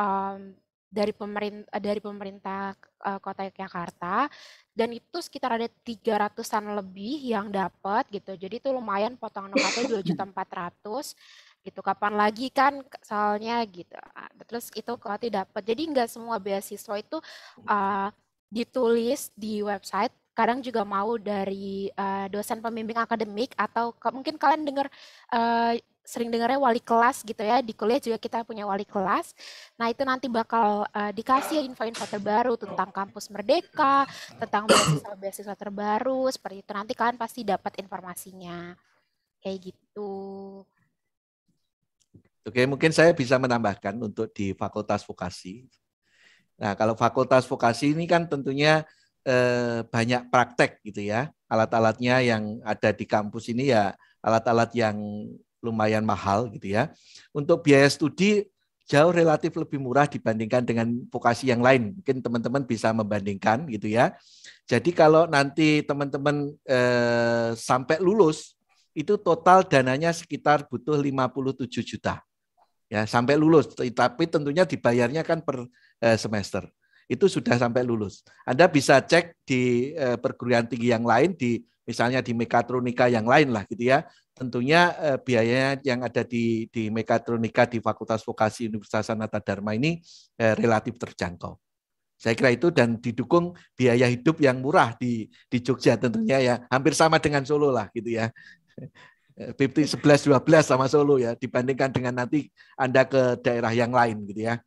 um, dari pemerintah dari pemerintah uh, kota Yogyakarta dan itu sekitar ada 300-an lebih yang dapat gitu. Jadi itu lumayan potongan UKT 400 gitu. Kapan lagi kan soalnya gitu. Ah, terus itu kalau tidak dapat. Jadi nggak semua beasiswa itu uh, ditulis di website kadang juga mau dari uh, dosen pembimbing akademik atau ke, mungkin kalian dengar uh, sering dengarnya wali kelas gitu ya di kuliah juga kita punya wali kelas nah itu nanti bakal uh, dikasih info-info terbaru tentang kampus merdeka tentang beasiswa-beasiswa terbaru seperti itu nanti kalian pasti dapat informasinya kayak gitu oke mungkin saya bisa menambahkan untuk di fakultas vokasi nah kalau fakultas vokasi ini kan tentunya eh, banyak praktek gitu ya alat-alatnya yang ada di kampus ini ya alat-alat yang lumayan mahal gitu ya. Untuk biaya studi jauh relatif lebih murah dibandingkan dengan vokasi yang lain. Mungkin teman-teman bisa membandingkan gitu ya. Jadi kalau nanti teman-teman eh, sampai lulus itu total dananya sekitar butuh 57 juta. Ya, sampai lulus tapi tentunya dibayarnya kan per eh, semester. Itu sudah sampai lulus. Anda bisa cek di eh, perguruan tinggi yang lain di misalnya di mekatronika yang lain lah gitu ya tentunya eh, biayanya yang ada di di mekatronika di Fakultas Vokasi Universitas Sanata Dharma ini eh, relatif terjangkau. Saya kira itu dan didukung biaya hidup yang murah di di Jogja tentunya ya hampir sama dengan Solo lah gitu ya. 50 11 12 sama Solo ya dibandingkan dengan nanti Anda ke daerah yang lain gitu ya.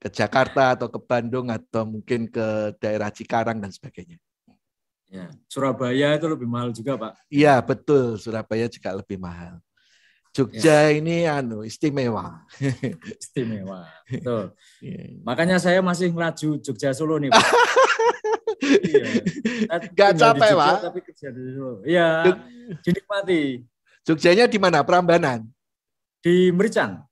Ke Jakarta atau ke Bandung atau mungkin ke daerah Cikarang dan sebagainya. Ya. Surabaya itu lebih mahal juga, Pak. Iya, betul. Surabaya juga lebih mahal. Jogja ya. ini anu istimewa. Istimewa. Betul. Ya. Makanya saya masih ngelaju Jogja Solo nih, Pak. iya. Gak capek, Jogja, Pak. Tapi kerja di Solo. Iya. mati. Jogjanya di mana? Prambanan. Di Merican.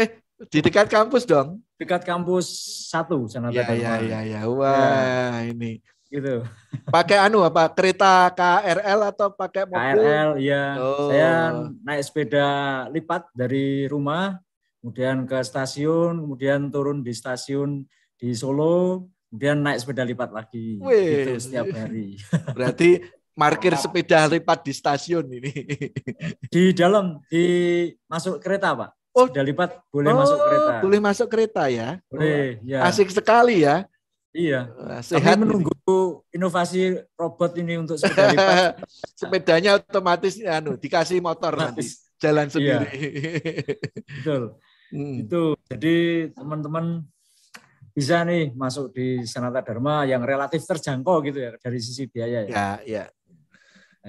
Eh, di dekat kampus dong. Dekat kampus satu, sana ya, ya, ya, ya. Wah, ya. ini gitu. Pakai anu apa? Kereta KRL atau pakai mobil? KRL, iya. Oh. Saya naik sepeda lipat dari rumah, kemudian ke stasiun, kemudian turun di stasiun di Solo, kemudian naik sepeda lipat lagi. Gitu Wih. Gitu setiap hari. Berarti parkir sepeda lipat di stasiun ini. Di dalam di masuk kereta, Pak. Oh, sepeda lipat boleh oh, masuk kereta. Boleh masuk kereta ya. Boleh, ya. Asik sekali ya. Iya. Sehat. Kami menunggu inovasi robot ini untuk sepeda Sepedanya otomatis anu dikasih motor nanti jalan iya. sendiri. Iya. Betul. Hmm. Itu. Jadi teman-teman bisa nih masuk di Sanata Dharma yang relatif terjangkau gitu ya dari sisi biaya ya. Ya, ya.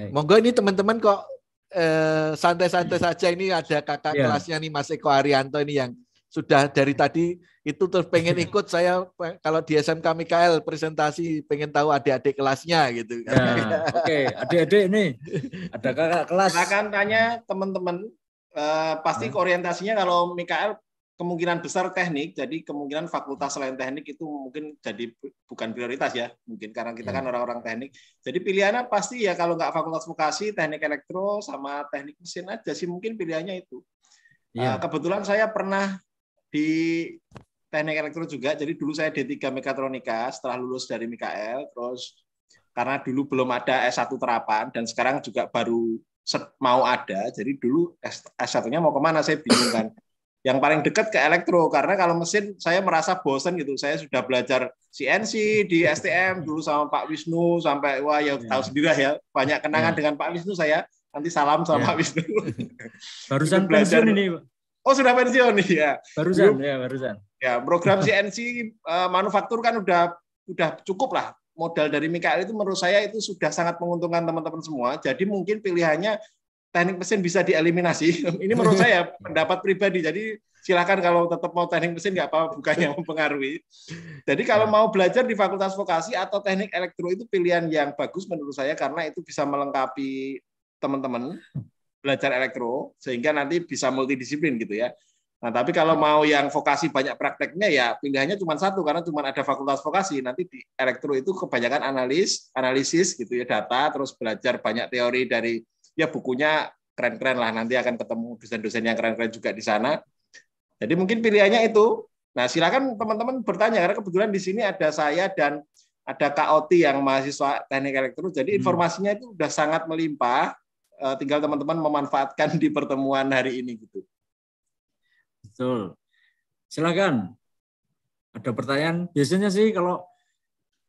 Monggo ini teman-teman kok eh, santai-santai eh, saja ini ada kakak ya. kelasnya nih Mas Eko Arianto ini yang sudah dari hmm. tadi itu terus pengen ikut saya kalau di SMK Mikael presentasi pengen tahu adik-adik kelasnya gitu. Ya, Oke, okay. adik-adik ini ada kakak kelas. Akan tanya teman-teman eh, pasti hmm. orientasinya kalau Mikael kemungkinan besar teknik, jadi kemungkinan fakultas selain teknik itu mungkin jadi bukan prioritas ya, mungkin karena kita hmm. kan orang-orang teknik. Jadi pilihannya pasti ya kalau nggak fakultas vokasi, teknik elektro sama teknik mesin aja sih mungkin pilihannya itu. Ya. Kebetulan saya pernah di teknik elektro juga. Jadi dulu saya D3 mekatronika setelah lulus dari Mikael, terus karena dulu belum ada S1 terapan dan sekarang juga baru mau ada. Jadi dulu S1-nya mau kemana saya bingung kan. Yang paling dekat ke elektro karena kalau mesin saya merasa bosen gitu. Saya sudah belajar CNC di iya. STM dulu sama Pak Wisnu sampai wah ya, ya. sendiri ya banyak kenangan ya. dengan Pak Wisnu saya nanti salam sama ya. Pak Wisnu. Barusan belajar ini Oh sudah pensiun ya. Barusan Belum, ya barusan. Ya program CNC uh, eh, manufaktur kan udah udah cukup lah modal dari Mikael itu menurut saya itu sudah sangat menguntungkan teman-teman semua. Jadi mungkin pilihannya teknik mesin bisa dieliminasi. Ini menurut saya pendapat pribadi. Jadi silakan kalau tetap mau teknik mesin nggak apa-apa bukannya mempengaruhi. Jadi kalau ya. mau belajar di Fakultas Vokasi atau Teknik Elektro itu pilihan yang bagus menurut saya karena itu bisa melengkapi teman-teman hmm belajar elektro sehingga nanti bisa multidisiplin gitu ya. Nah, tapi kalau mau yang vokasi banyak prakteknya ya pilihannya cuma satu karena cuma ada fakultas vokasi. Nanti di elektro itu kebanyakan analis, analisis gitu ya data, terus belajar banyak teori dari ya bukunya keren-keren lah nanti akan ketemu dosen-dosen yang keren-keren juga di sana. Jadi mungkin pilihannya itu. Nah, silakan teman-teman bertanya karena kebetulan di sini ada saya dan ada KOT yang mahasiswa teknik elektro. Jadi hmm. informasinya itu sudah sangat melimpah Eh, tinggal teman-teman memanfaatkan di pertemuan hari ini gitu. Betul. Silakan. Ada pertanyaan? Biasanya sih kalau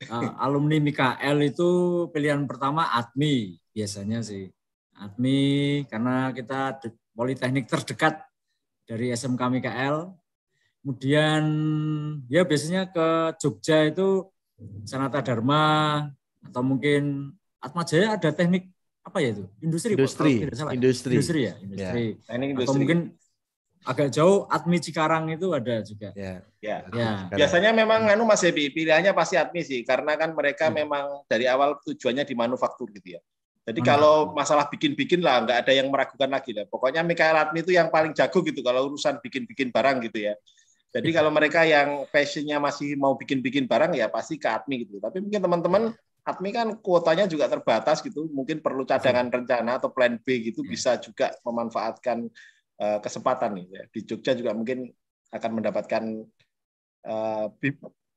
uh, alumni Mikael itu pilihan pertama ADMI biasanya sih. ADMI karena kita politeknik terdekat dari SMK Mikael. Kemudian ya biasanya ke Jogja itu Sanata Dharma atau mungkin Atma Jaya ada teknik apa ya itu industri industri ya? industri. industri ya, ya. industri yeah. atau industri mungkin agak jauh admi Cikarang itu ada juga ya yeah. ya yeah. yeah. biasanya memang anu masih pilihannya pasti admi sih karena kan mereka yeah. Hmm. memang dari awal tujuannya di manufaktur gitu ya jadi hmm. kalau masalah bikin-bikin lah nggak ada yang meragukan lagi lah pokoknya Mikael Admi itu yang paling jago gitu kalau urusan bikin-bikin barang gitu ya jadi ya. kalau mereka yang passionnya masih mau bikin-bikin barang ya pasti ke Admi gitu. Tapi mungkin teman-teman ADMI kan kuotanya juga terbatas gitu, mungkin perlu cadangan rencana atau plan B gitu hmm. bisa juga memanfaatkan uh, kesempatan nih. Ya. Di Jogja juga mungkin akan mendapatkan uh,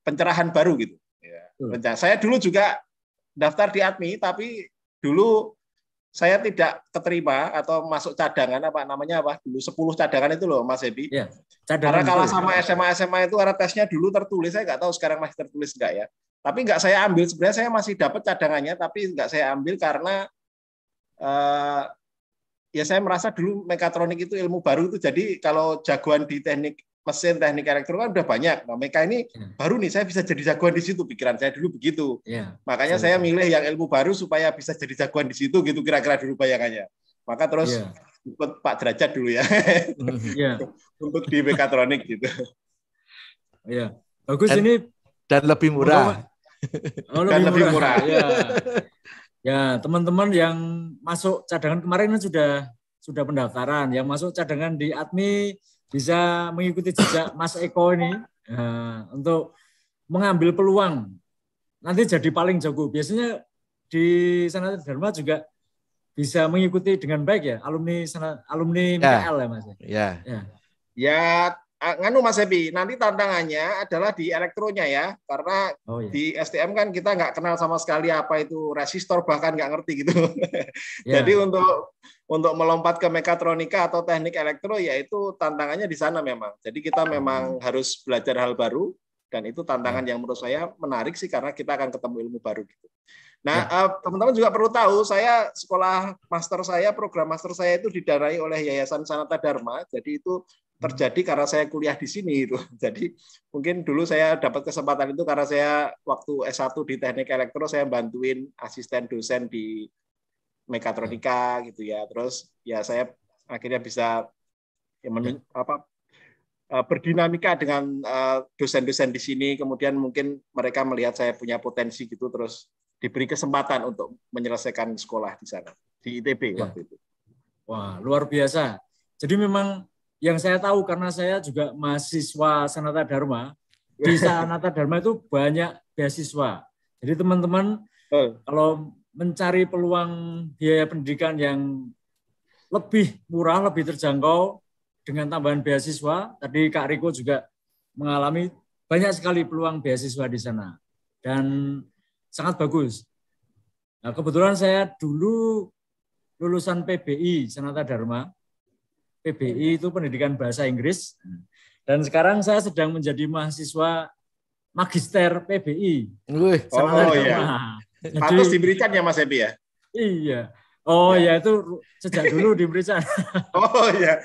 pencerahan baru gitu. Ya. Hmm. Rencana. Saya dulu juga daftar di ADMI, tapi dulu saya tidak keterima atau masuk cadangan apa namanya apa dulu 10 cadangan itu loh Mas Edi. Ya, karena kalah ya. sama SMA SMA itu karena tesnya dulu tertulis saya nggak tahu sekarang masih tertulis nggak ya. Tapi nggak saya ambil sebenarnya saya masih dapat cadangannya tapi nggak saya ambil karena uh, ya saya merasa dulu mekatronik itu ilmu baru itu jadi kalau jagoan di teknik mesin teknik elektro kan udah banyak. Nah, mereka ini iya. baru nih saya bisa jadi jagoan di situ pikiran saya dulu begitu. Yeah. Makanya saya milih yang ilmu baru supaya bisa jadi jagoan di situ gitu kira-kira dulu bayangannya. Maka terus yeah. ikut Pak Derajat dulu ya. Mhm, yeah. Untuk di mekatronik gitu. Ya. Bagus dan, ini dan lebih murah. Oh, kan lebih, murah. murah. Ya, ya teman-teman yang masuk cadangan kemarin kan sudah sudah pendaftaran. Yang masuk cadangan di ADMI bisa mengikuti jejak Mas Eko ini uh, untuk mengambil peluang nanti jadi paling jago. Biasanya di sana Dharma juga bisa mengikuti dengan baik ya alumni sana alumni ya. PL ya Mas. Ya. ya. Ya, ya Ah, nganu Mas Epi, nanti tantangannya adalah di elektronya ya, karena oh, iya. di STM kan kita nggak kenal sama sekali apa itu resistor bahkan nggak ngerti gitu. Yeah. Jadi untuk untuk melompat ke mekatronika atau teknik elektro ya itu tantangannya di sana memang. Jadi kita memang hmm. harus belajar hal baru dan itu tantangan ya. yang menurut saya menarik sih karena kita akan ketemu ilmu baru gitu. Nah, teman ya. eh, teman-teman juga perlu tahu, saya sekolah master saya, program master saya itu didarai oleh Yayasan Sanata Dharma. Jadi itu terjadi karena saya kuliah di sini itu. Jadi mungkin dulu saya dapat kesempatan itu karena saya waktu S1 di Teknik Elektro saya bantuin asisten dosen di mekatronika gitu ya. Terus ya saya akhirnya bisa ya men, ya. apa eh, berdinamika dengan eh, dosen-dosen di sini kemudian mungkin mereka melihat saya punya potensi gitu terus diberi kesempatan untuk menyelesaikan sekolah di sana di ITB ya. waktu itu. Wah, luar biasa. Jadi memang yang saya tahu karena saya juga mahasiswa Sanata Dharma. Di Sanata Dharma itu banyak beasiswa. Jadi teman-teman kalau mencari peluang biaya pendidikan yang lebih murah, lebih terjangkau dengan tambahan beasiswa, tadi Kak Riko juga mengalami banyak sekali peluang beasiswa di sana dan sangat bagus. Nah, kebetulan saya dulu lulusan PBI Sanata Dharma PBI iya. itu pendidikan bahasa Inggris. Dan sekarang saya sedang menjadi mahasiswa magister PBI. Wih, oh, oh iya. Patus diberi ya Mas Ebi ya? Iya. Oh ya. ya itu sejak dulu diberikan. oh ya.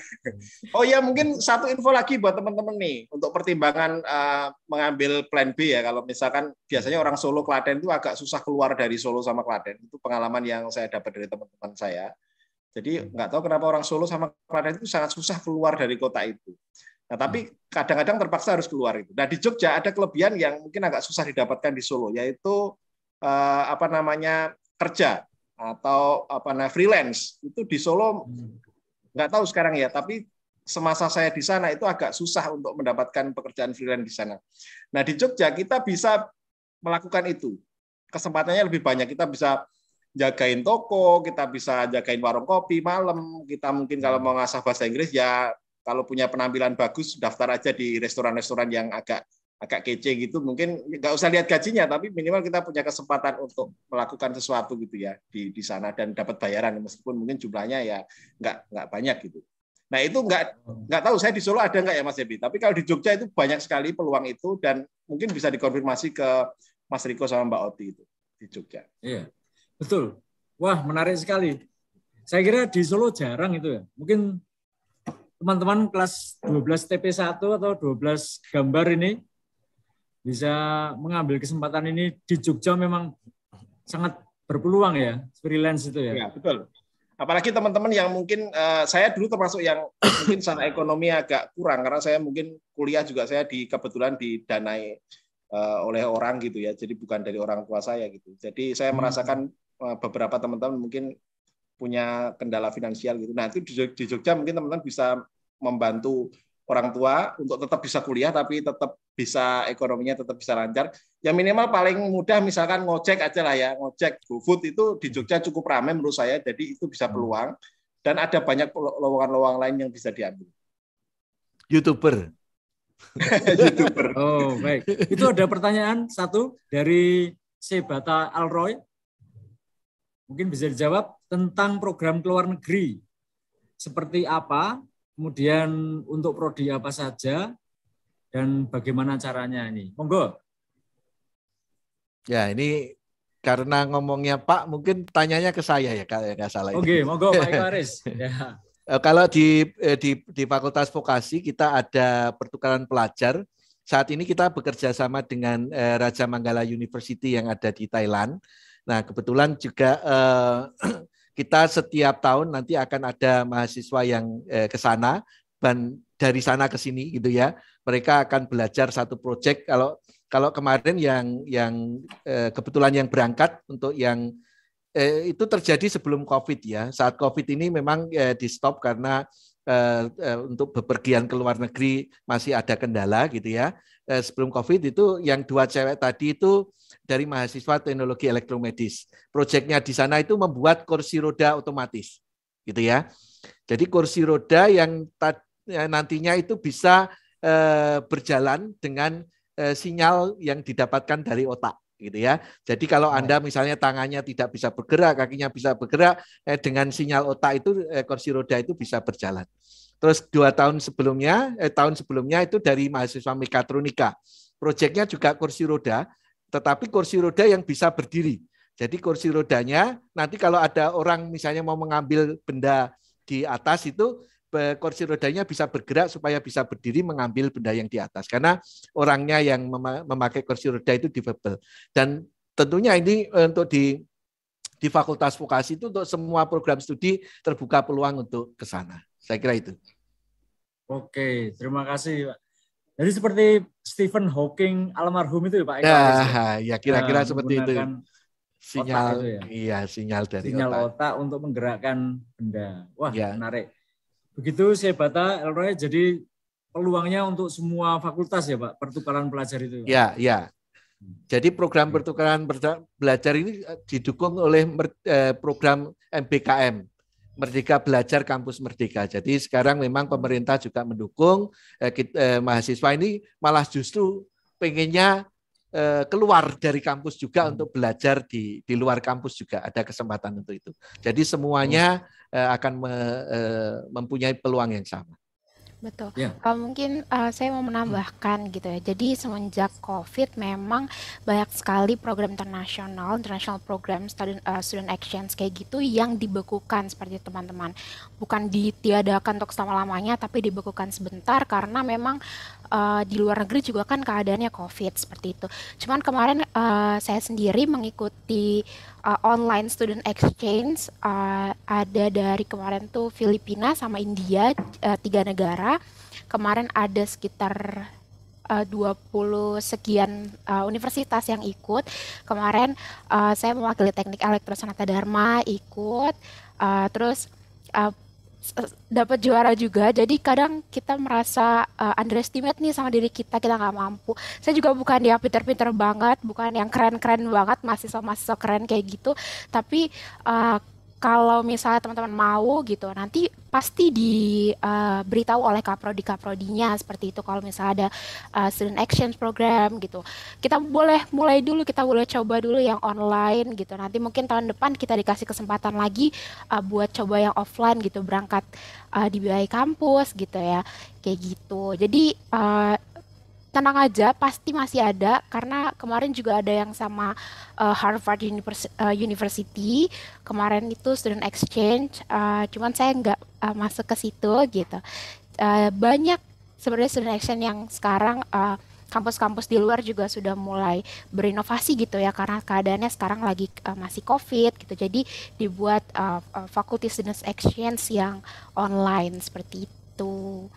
Oh ya mungkin satu info lagi buat teman-teman nih untuk pertimbangan uh, mengambil plan B ya kalau misalkan biasanya orang Solo Klaten itu agak susah keluar dari Solo sama Klaten. Itu pengalaman yang saya dapat dari teman-teman saya. Jadi hmm. nggak tahu kenapa orang Solo sama Klaten itu sangat susah keluar dari kota itu. Nah, tapi hmm. kadang-kadang terpaksa harus keluar itu. Nah, di Jogja ada kelebihan yang mungkin agak susah didapatkan di Solo, yaitu eh, apa namanya kerja atau apa namanya freelance itu di Solo hmm. nggak tahu sekarang ya, tapi semasa saya di sana itu agak susah untuk mendapatkan pekerjaan freelance di sana. Nah di Jogja kita bisa melakukan itu, kesempatannya lebih banyak. Kita bisa jagain toko, kita bisa jagain warung kopi malam, kita mungkin kalau hmm. mau ngasah bahasa Inggris ya kalau punya penampilan bagus daftar aja di restoran-restoran yang agak agak kece gitu mungkin nggak usah lihat gajinya tapi minimal kita punya kesempatan untuk melakukan sesuatu gitu ya di di sana dan dapat bayaran meskipun mungkin jumlahnya ya nggak nggak banyak gitu nah itu nggak hmm. nggak tahu saya di Solo ada nggak ya Mas Ebi tapi kalau di Jogja itu banyak sekali peluang itu dan mungkin bisa dikonfirmasi ke Mas Riko sama Mbak Oti itu di Jogja iya Betul. Wah, menarik sekali. Saya kira di Solo jarang itu ya. Mungkin teman-teman kelas 12 TP1 atau 12 gambar ini bisa mengambil kesempatan ini di Jogja memang sangat berpeluang ya freelance itu ya. Ya betul. Apalagi teman-teman yang mungkin uh, saya dulu termasuk yang mungkin sana ekonomi agak kurang karena saya mungkin kuliah juga saya di kebetulan didanai uh, oleh orang gitu ya. Jadi bukan dari orang tua saya gitu. Jadi saya hmm. merasakan Eh, beberapa teman-teman mungkin punya kendala finansial gitu. Nah, itu di Jogja mungkin teman-teman bisa membantu orang tua untuk tetap bisa kuliah tapi tetap bisa ekonominya tetap bisa lancar. yang minimal paling mudah misalkan ngojek aja lah ya, ngojek GoFood itu di Jogja cukup ramai menurut saya, jadi itu bisa hmm. peluang dan ada banyak lowongan-lowongan lain yang bisa diambil. YouTuber. YouTuber. Oh, baik. Itu ada pertanyaan satu dari Sebata Alroy Mungkin bisa dijawab tentang program ke luar negeri. Seperti apa, kemudian untuk prodi apa saja, dan bagaimana caranya ini. Monggo. Ya, ini karena ngomongnya Pak, mungkin tanyanya ke saya ya, kalau ya, nggak salah. Oke, okay, monggo Pak Iwaris. ya. Eh, kalau di, eh, di, di Fakultas Vokasi kita ada pertukaran pelajar, saat ini kita bekerja sama dengan eh, Raja Manggala University yang ada di Thailand. Nah, kebetulan juga eh, kita setiap tahun nanti akan ada mahasiswa yang eh, ke sana dan dari sana ke sini gitu ya. Mereka akan belajar satu proyek kalau kalau kemarin yang yang eh, kebetulan yang berangkat untuk yang eh, itu terjadi sebelum Covid ya. Saat Covid ini memang eh, di stop karena eh, eh, untuk bepergian ke luar negeri masih ada kendala gitu ya. Eh, sebelum COVID itu yang dua cewek tadi itu dari mahasiswa teknologi elektromedis. Proyeknya di sana itu membuat kursi roda otomatis gitu ya. Jadi kursi roda yang eh, nantinya itu bisa eh, berjalan dengan eh, sinyal yang didapatkan dari otak gitu ya. Jadi kalau iya. Anda misalnya tangannya tidak bisa bergerak, kakinya bisa bergerak, eh, dengan sinyal otak itu eh, kursi roda itu bisa berjalan. Terus dua tahun sebelumnya, eh, tahun sebelumnya itu dari mahasiswa mekatronika. Proyeknya juga kursi roda, tetapi kursi roda yang bisa berdiri. Jadi kursi rodanya nanti kalau ada orang misalnya mau mengambil benda di atas itu kursi rodanya bisa bergerak supaya bisa berdiri mengambil benda yang di atas karena orangnya yang memakai kursi roda itu difabel dan tentunya ini e, untuk di di Fakultas Vokasi itu untuk semua program studi terbuka peluang untuk ke sana. Saya kira itu. Oke, terima kasih Pak. Jadi seperti Stephen Hawking almarhum itu ya Pak. Ya, ya kira-kira uh, seperti itu. Sinyal, itu ya? iya sinyal dari sinyal otak. otak untuk menggerakkan benda. Wah, ya. menarik. Begitu saya bata Elroy, jadi peluangnya untuk semua fakultas ya Pak, pertukaran pelajar itu. Ya, ya. ya. Hmm. Jadi program hmm. pertukaran belajar ini eh, didukung oleh eh, program MBKM, Merdeka Belajar Kampus Merdeka. Jadi sekarang memang pemerintah juga mendukung eh, eh, mahasiswa ini malah justru pengennya eh, keluar dari kampus juga hmm. untuk belajar di di luar kampus juga ada kesempatan untuk itu. Jadi semuanya oh. Eh, akan me, eh, mempunyai peluang yang sama. Betul. Yeah. Uh, mungkin uh, saya mau menambahkan hmm. gitu ya. Jadi semenjak COVID memang banyak sekali program internasional, international program student, uh, student actions kayak gitu yang dibekukan seperti teman-teman. Bukan ditiadakan untuk selama-lamanya tapi dibekukan sebentar karena memang uh, di luar negeri juga kan keadaannya COVID seperti itu. Cuman kemarin uh, saya sendiri mengikuti uh, online student exchange uh, ada dari kemarin tuh Filipina sama India uh, tiga negara. Kemarin ada sekitar uh, 20 sekian uh, universitas yang ikut. Kemarin uh, saya mewakili teknik Elektro Sanata dharma ikut. Uh, terus uh, dapat juara juga jadi kadang kita merasa uh, underestimate nih sama diri kita kita nggak mampu saya juga bukan yang pinter-pinter banget bukan yang keren-keren banget mahasiswa-mahasiswa keren kayak gitu tapi uh, kalau misalnya teman-teman mau gitu nanti pasti diberitahu eh, uh, oleh kaprodi kaprodinya seperti itu kalau misalnya ada uh, student action program gitu kita boleh mulai dulu kita boleh coba dulu yang online gitu nanti mungkin tahun depan kita dikasih kesempatan lagi uh, buat coba yang offline gitu berangkat uh, di wilayah kampus gitu ya kayak gitu jadi uh, tenang aja pasti masih ada karena kemarin juga ada yang sama uh, Harvard Univers uh, University kemarin itu student exchange uh, cuman saya nggak uh, masuk ke situ gitu uh, banyak sebenarnya student exchange yang sekarang uh, kampus-kampus di luar juga sudah mulai berinovasi gitu ya karena keadaannya sekarang lagi uh, masih covid gitu jadi dibuat uh, uh, fakultas students exchange yang online seperti itu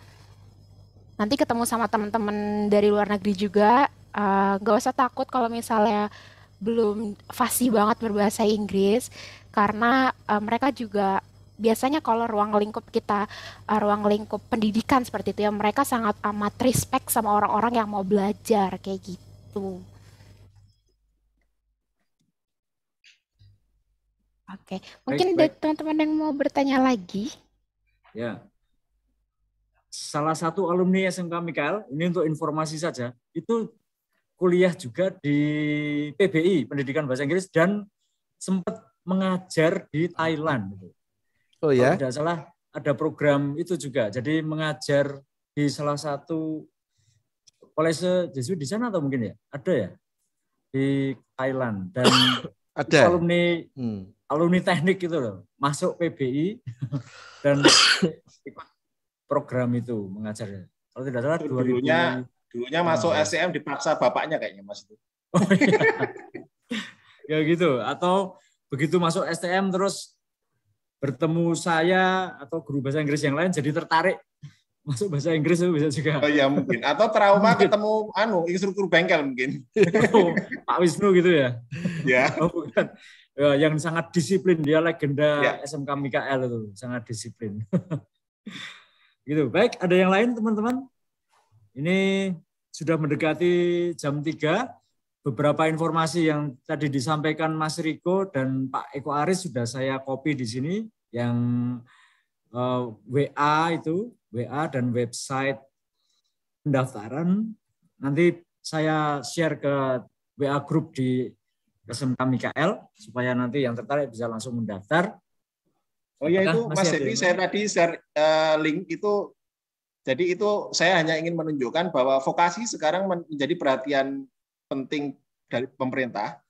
nanti ketemu sama teman-teman dari luar negeri juga uh, gak usah takut kalau misalnya belum fasih banget berbahasa Inggris karena uh, mereka juga biasanya kalau ruang lingkup kita uh, ruang lingkup pendidikan seperti itu ya mereka sangat amat respect sama orang-orang yang mau belajar kayak gitu. Oke, mungkin baik, ada teman-teman yang mau bertanya lagi. Ya, salah satu alumni SMK Mikael, ini untuk informasi saja, itu kuliah juga di PBI, Pendidikan Bahasa Inggris, dan sempat mengajar di Thailand. Oh ya? Kalau tidak salah, ada program itu juga. Jadi mengajar di salah satu kolese Jesuit di sana atau mungkin ya? Ada ya? Di Thailand. Dan ada. alumni hmm. alumni teknik gitu loh. Masuk PBI dan ikut program itu mengajar. Kalau tidak salah dulunya 2000... dulunya masuk ah. Ya. SCM dipaksa bapaknya kayaknya Mas itu. Oh, iya. ya gitu atau begitu masuk STM terus bertemu saya atau guru bahasa Inggris yang lain jadi tertarik masuk bahasa Inggris itu bisa juga. Oh iya mungkin. Atau trauma mungkin. ketemu anu instruktur bengkel mungkin. Oh, Pak Wisnu gitu ya. Ya. Oh, bukan. Ya, yang sangat disiplin dia legenda ya. SMK Mikael itu sangat disiplin. Gitu. Baik, ada yang lain teman-teman? Ini sudah mendekati jam 3. Beberapa informasi yang tadi disampaikan Mas Riko dan Pak Eko Aris sudah saya copy di sini yang uh, eh, WA itu, WA dan website pendaftaran. Nanti saya share ke WA grup di SMK Mikael supaya nanti yang tertarik bisa langsung mendaftar. Oh ya itu Mas Devi saya tadi share uh, link itu jadi itu saya hanya ingin menunjukkan bahwa vokasi sekarang menjadi perhatian penting dari pemerintah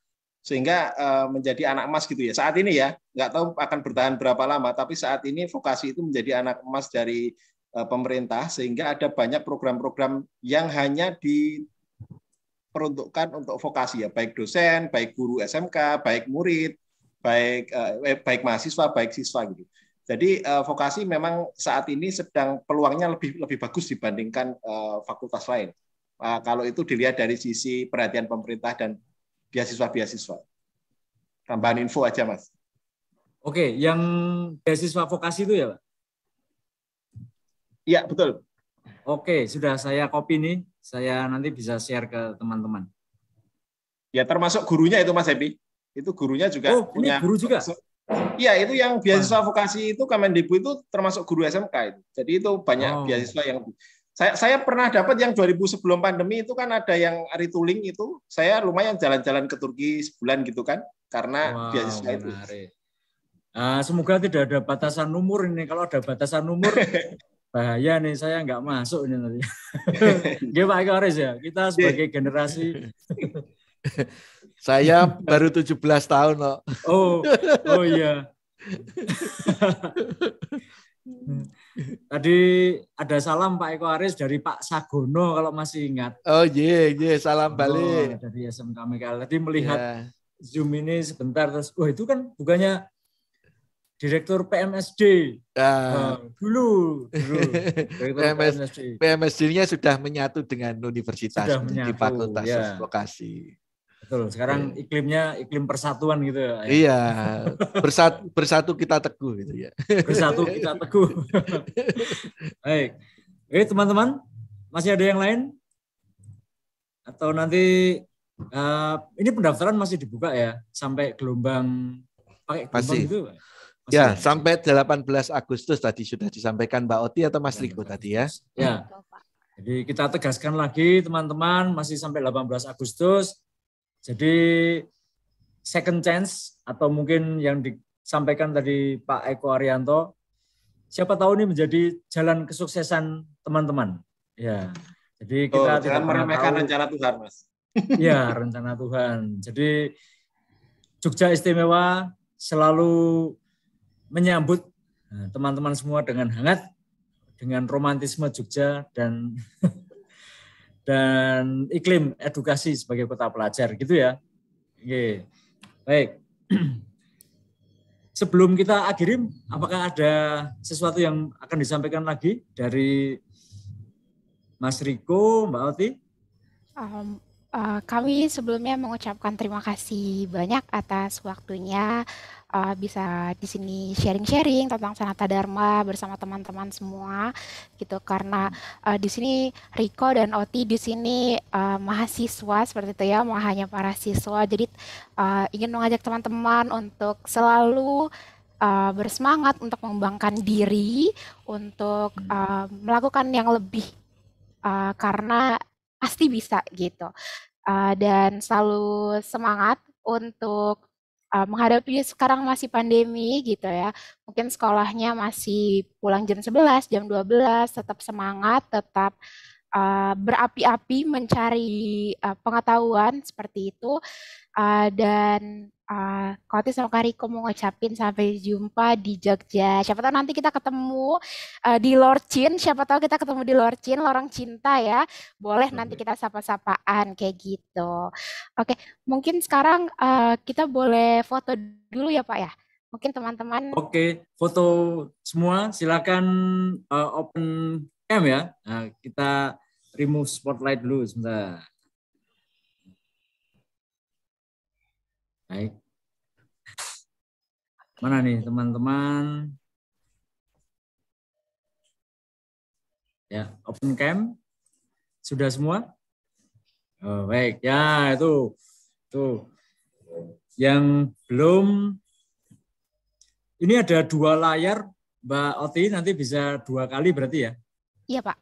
sehingga uh, menjadi anak emas gitu ya saat ini ya nggak tahu akan bertahan berapa lama tapi saat ini vokasi itu menjadi anak emas dari uh, pemerintah sehingga ada banyak program-program yang hanya diperuntukkan untuk vokasi ya baik dosen baik guru SMK baik murid baik eh, eh, baik mahasiswa baik siswa gitu. Jadi eh, vokasi memang saat ini sedang peluangnya lebih lebih bagus dibandingkan eh, fakultas lain. Eh, kalau itu dilihat dari sisi perhatian pemerintah dan beasiswa-beasiswa. Tambahan info aja, Mas. Oke, yang beasiswa vokasi itu ya, Pak? Iya, betul. Oke, sudah saya copy nih. Saya nanti bisa share ke teman-teman. Ya, termasuk gurunya itu, Mas Epi. Itu gurunya juga oh, punya guru juga. Iya, itu yang beasiswa vokasi itu Kemendikbud itu termasuk guru SMK itu. Jadi itu banyak oh. beasiswa yang saya saya pernah dapat yang 2000 sebelum pandemi itu kan ada yang retooling itu. Saya lumayan jalan-jalan ke Turki sebulan gitu kan karena wow, beasiswa itu. Ah, semoga tidak ada batasan umur ini. Kalau ada batasan umur bahaya nih saya nggak masuk ini nanti. Gimana Pak Aris ya, kita sebagai generasi Saya baru 17 tahun loh. Oh, oh iya. Tadi ada salam Pak Eko Aris dari Pak Sagono kalau masih ingat. Oh iya, yeah, iya, yeah. salam oh, balik. dari SMK Mikael. Tadi melihat yeah. Zoom ini sebentar terus oh itu kan bukannya direktur PMSD. Uh. Ya. Eh, nah, dulu, dulu. PMS, PMSD. nya sudah menyatu dengan universitas sudah menyatu, di fakultas ya. lokasi. Betul. Sekarang ya. iklimnya iklim persatuan gitu ya. Iya. Bersatu, bersatu kita teguh gitu ya. Bersatu kita teguh. Baik. Oke teman-teman, masih ada yang lain? Atau nanti uh, ini pendaftaran masih dibuka ya sampai gelombang pakai gelombang Pasti. itu? Masih ya, ada. sampai 18 Agustus tadi sudah disampaikan Mbak Oti atau Mas Riko tadi ya. Ya. Jadi kita tegaskan lagi teman-teman masih sampai 18 Agustus jadi second chance atau mungkin yang disampaikan tadi Pak Eko Arianto, siapa tahu ini menjadi jalan kesuksesan teman-teman. Ya, ah. jadi kita tidak meremehkan rencana Tuhan, Mas. Ya, rencana Tuhan. Jadi Jogja istimewa selalu menyambut eh, teman-teman semua dengan hangat, dengan romantisme Jogja dan dan iklim edukasi sebagai kota pelajar gitu ya. Oke. Baik. Sebelum kita akhiri, apakah ada sesuatu yang akan disampaikan lagi dari Mas Riko, Mbak Oti? Um, uh, kami sebelumnya mengucapkan terima kasih banyak atas waktunya uh, bisa di sini sharing-sharing tentang sanata dharma bersama teman-teman semua gitu karena uh, di sini Riko dan Oti di sini uh, mahasiswa seperti itu ya hanya para siswa jadi uh, ingin mengajak teman-teman untuk selalu uh, bersemangat untuk mengembangkan diri untuk uh, melakukan yang lebih uh, karena pasti bisa gitu uh, dan selalu semangat untuk uh, eh, menghadapi sekarang masih pandemi gitu ya. Mungkin sekolahnya masih pulang jam 11, jam 12, tetap semangat, tetap uh, berapi-api mencari uh, pengetahuan seperti itu uh, dan uh, ah, Koti sama Kariko mau ngucapin sampai jumpa di Jogja. Siapa tahu nanti kita ketemu uh, di Lorcin, siapa tahu kita ketemu di Lorcin, Lorong Cinta ya. Boleh nanti kita sapa-sapaan kayak gitu. Oke, mungkin sekarang uh, kita boleh foto dulu ya Pak ya. Mungkin teman-teman. Oke, foto semua silakan uh, open cam ya. Nah, kita remove spotlight dulu sebentar. Baik. Mana nih teman-teman? Ya, open cam. Sudah semua? Oh, baik, ya itu. Tuh. Yang belum ini ada dua layar Mbak Oti nanti bisa dua kali berarti ya? Iya, Pak.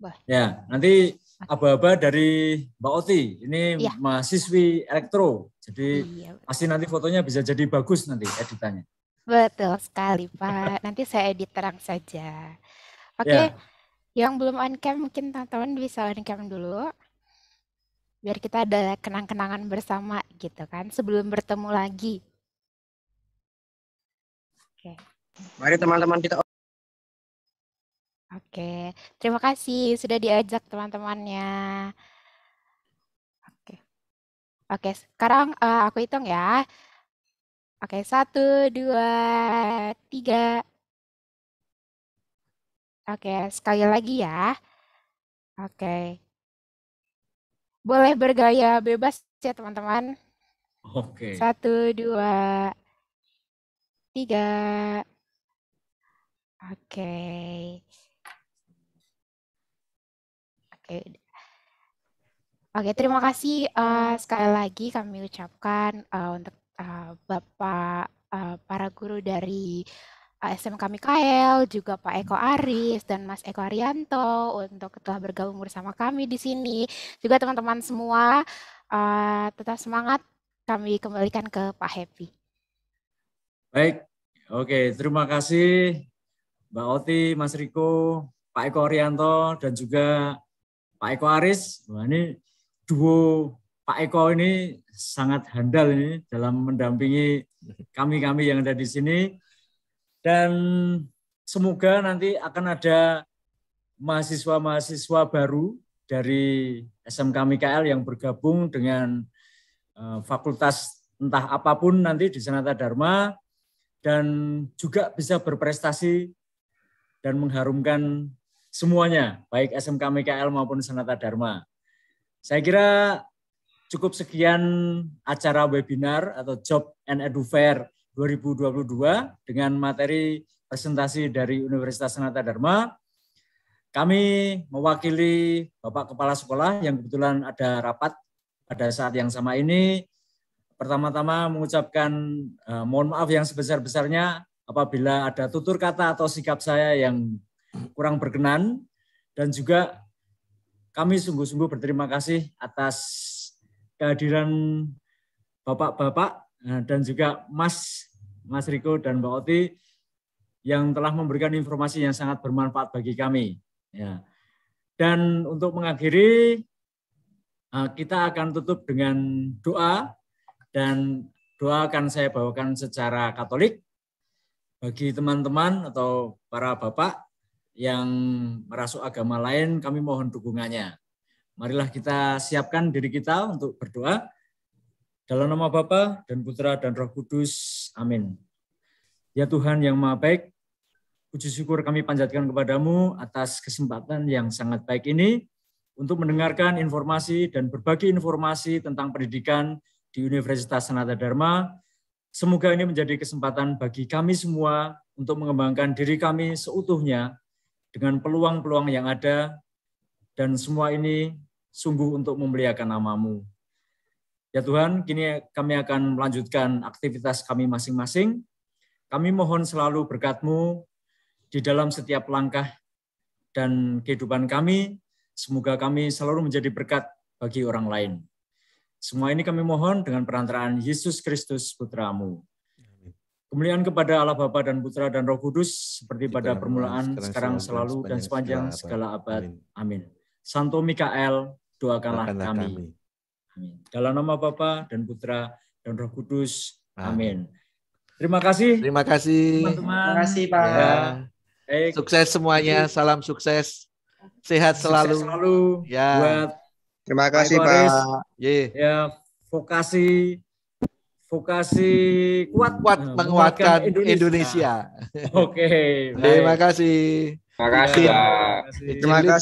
Bah. Ya, nanti aba-aba dari Mbak Oti. Ini ya. mahasiswi elektro. Jadi iya, pasti nanti fotonya bisa jadi bagus nanti editannya. Betul sekali Pak. nanti saya edit terang saja. Oke. Okay. Ya. Yang belum on cam mungkin teman-teman bisa on cam dulu. Biar kita ada kenang-kenangan bersama gitu kan sebelum bertemu lagi. Oke. Okay. Mari teman-teman kita Oke, terima kasih sudah diajak teman-temannya. Oke, oke. Sekarang uh, aku hitung ya. Oke, satu, dua, tiga. Oke, sekali lagi ya. Oke, boleh bergaya bebas ya teman-teman. Oke. Satu, dua, tiga. Oke. Oke. Oke, terima kasih uh, sekali lagi kami ucapkan uh, untuk uh, Bapak uh, para guru dari SMK Mikael, juga Pak Eko Aris dan Mas Eko Arianto untuk telah bergabung bersama kami di sini. Juga teman-teman semua uh, tetap semangat. Kami kembalikan ke Pak Happy. Baik, oke terima kasih Mbak Oti, Mas Riko, Pak Eko Arianto dan juga Pak Eko Aris. Wah, ini duo Pak Eko ini sangat handal ini dalam mendampingi kami-kami yang ada di sini. Dan semoga nanti akan ada mahasiswa-mahasiswa baru dari SMK Mikael yang bergabung dengan eh, fakultas entah apapun nanti di Senata Dharma dan juga bisa berprestasi dan mengharumkan semuanya, baik SMK MKL maupun Sanata Dharma. Saya kira cukup sekian acara webinar atau Job and Edu Fair 2022 dengan materi presentasi dari Universitas Sanata Dharma. Kami mewakili Bapak Kepala Sekolah yang kebetulan ada rapat pada saat yang sama ini. Pertama-tama mengucapkan eh, mohon maaf yang sebesar-besarnya apabila ada tutur kata atau sikap saya yang kurang berkenan dan juga kami sungguh-sungguh berterima kasih atas kehadiran bapak-bapak eh, dan juga Mas Mas Riko dan Mbak Oti yang telah memberikan informasi yang sangat bermanfaat bagi kami. Ya. Dan untuk mengakhiri, eh, kita akan tutup dengan doa dan doa akan saya bawakan secara Katolik bagi teman-teman atau para bapak yang merasuk agama lain, kami mohon dukungannya. Marilah kita siapkan diri kita untuk berdoa. Dalam nama Bapa dan Putra dan Roh Kudus. Amin. Ya Tuhan yang Maha Baik, puji syukur kami panjatkan kepadamu atas kesempatan yang sangat baik ini untuk mendengarkan informasi dan berbagi informasi tentang pendidikan di Universitas Sanata Dharma. Semoga ini menjadi kesempatan bagi kami semua untuk mengembangkan diri kami seutuhnya dengan peluang-peluang yang ada, dan semua ini sungguh untuk memuliakan namamu. Ya Tuhan, kini kami akan melanjutkan aktivitas kami masing-masing. Kami mohon selalu berkat-Mu di dalam setiap langkah dan kehidupan kami. Semoga kami selalu menjadi berkat bagi orang lain. Semua ini kami mohon dengan perantaraan Yesus Kristus Putramu. Kemuliaan kepada Allah Bapa dan Putra dan Roh Kudus seperti pada permulaan, sekarang, sekarang selalu dan sepanjang segala abad. Amin. Amin. Santo Mikael, doakanlah kami. kami. Amin. Dalam nama Bapa dan Putra dan Roh Kudus. Amin. Amin. Terima kasih. Terima kasih. Teman-teman. Terima kasih Pak. Ya. ya. Baik. Sukses semuanya. Salam sukses. Sehat selalu. Sukses selalu. Ya. Buat Terima kasih Pak. Ya. ya. Vokasi vokasi kuat kuat nah, menguatkan Indonesia. Indonesia. Oke. Okay, Terima kasih. Terima kasih. Terima kasih.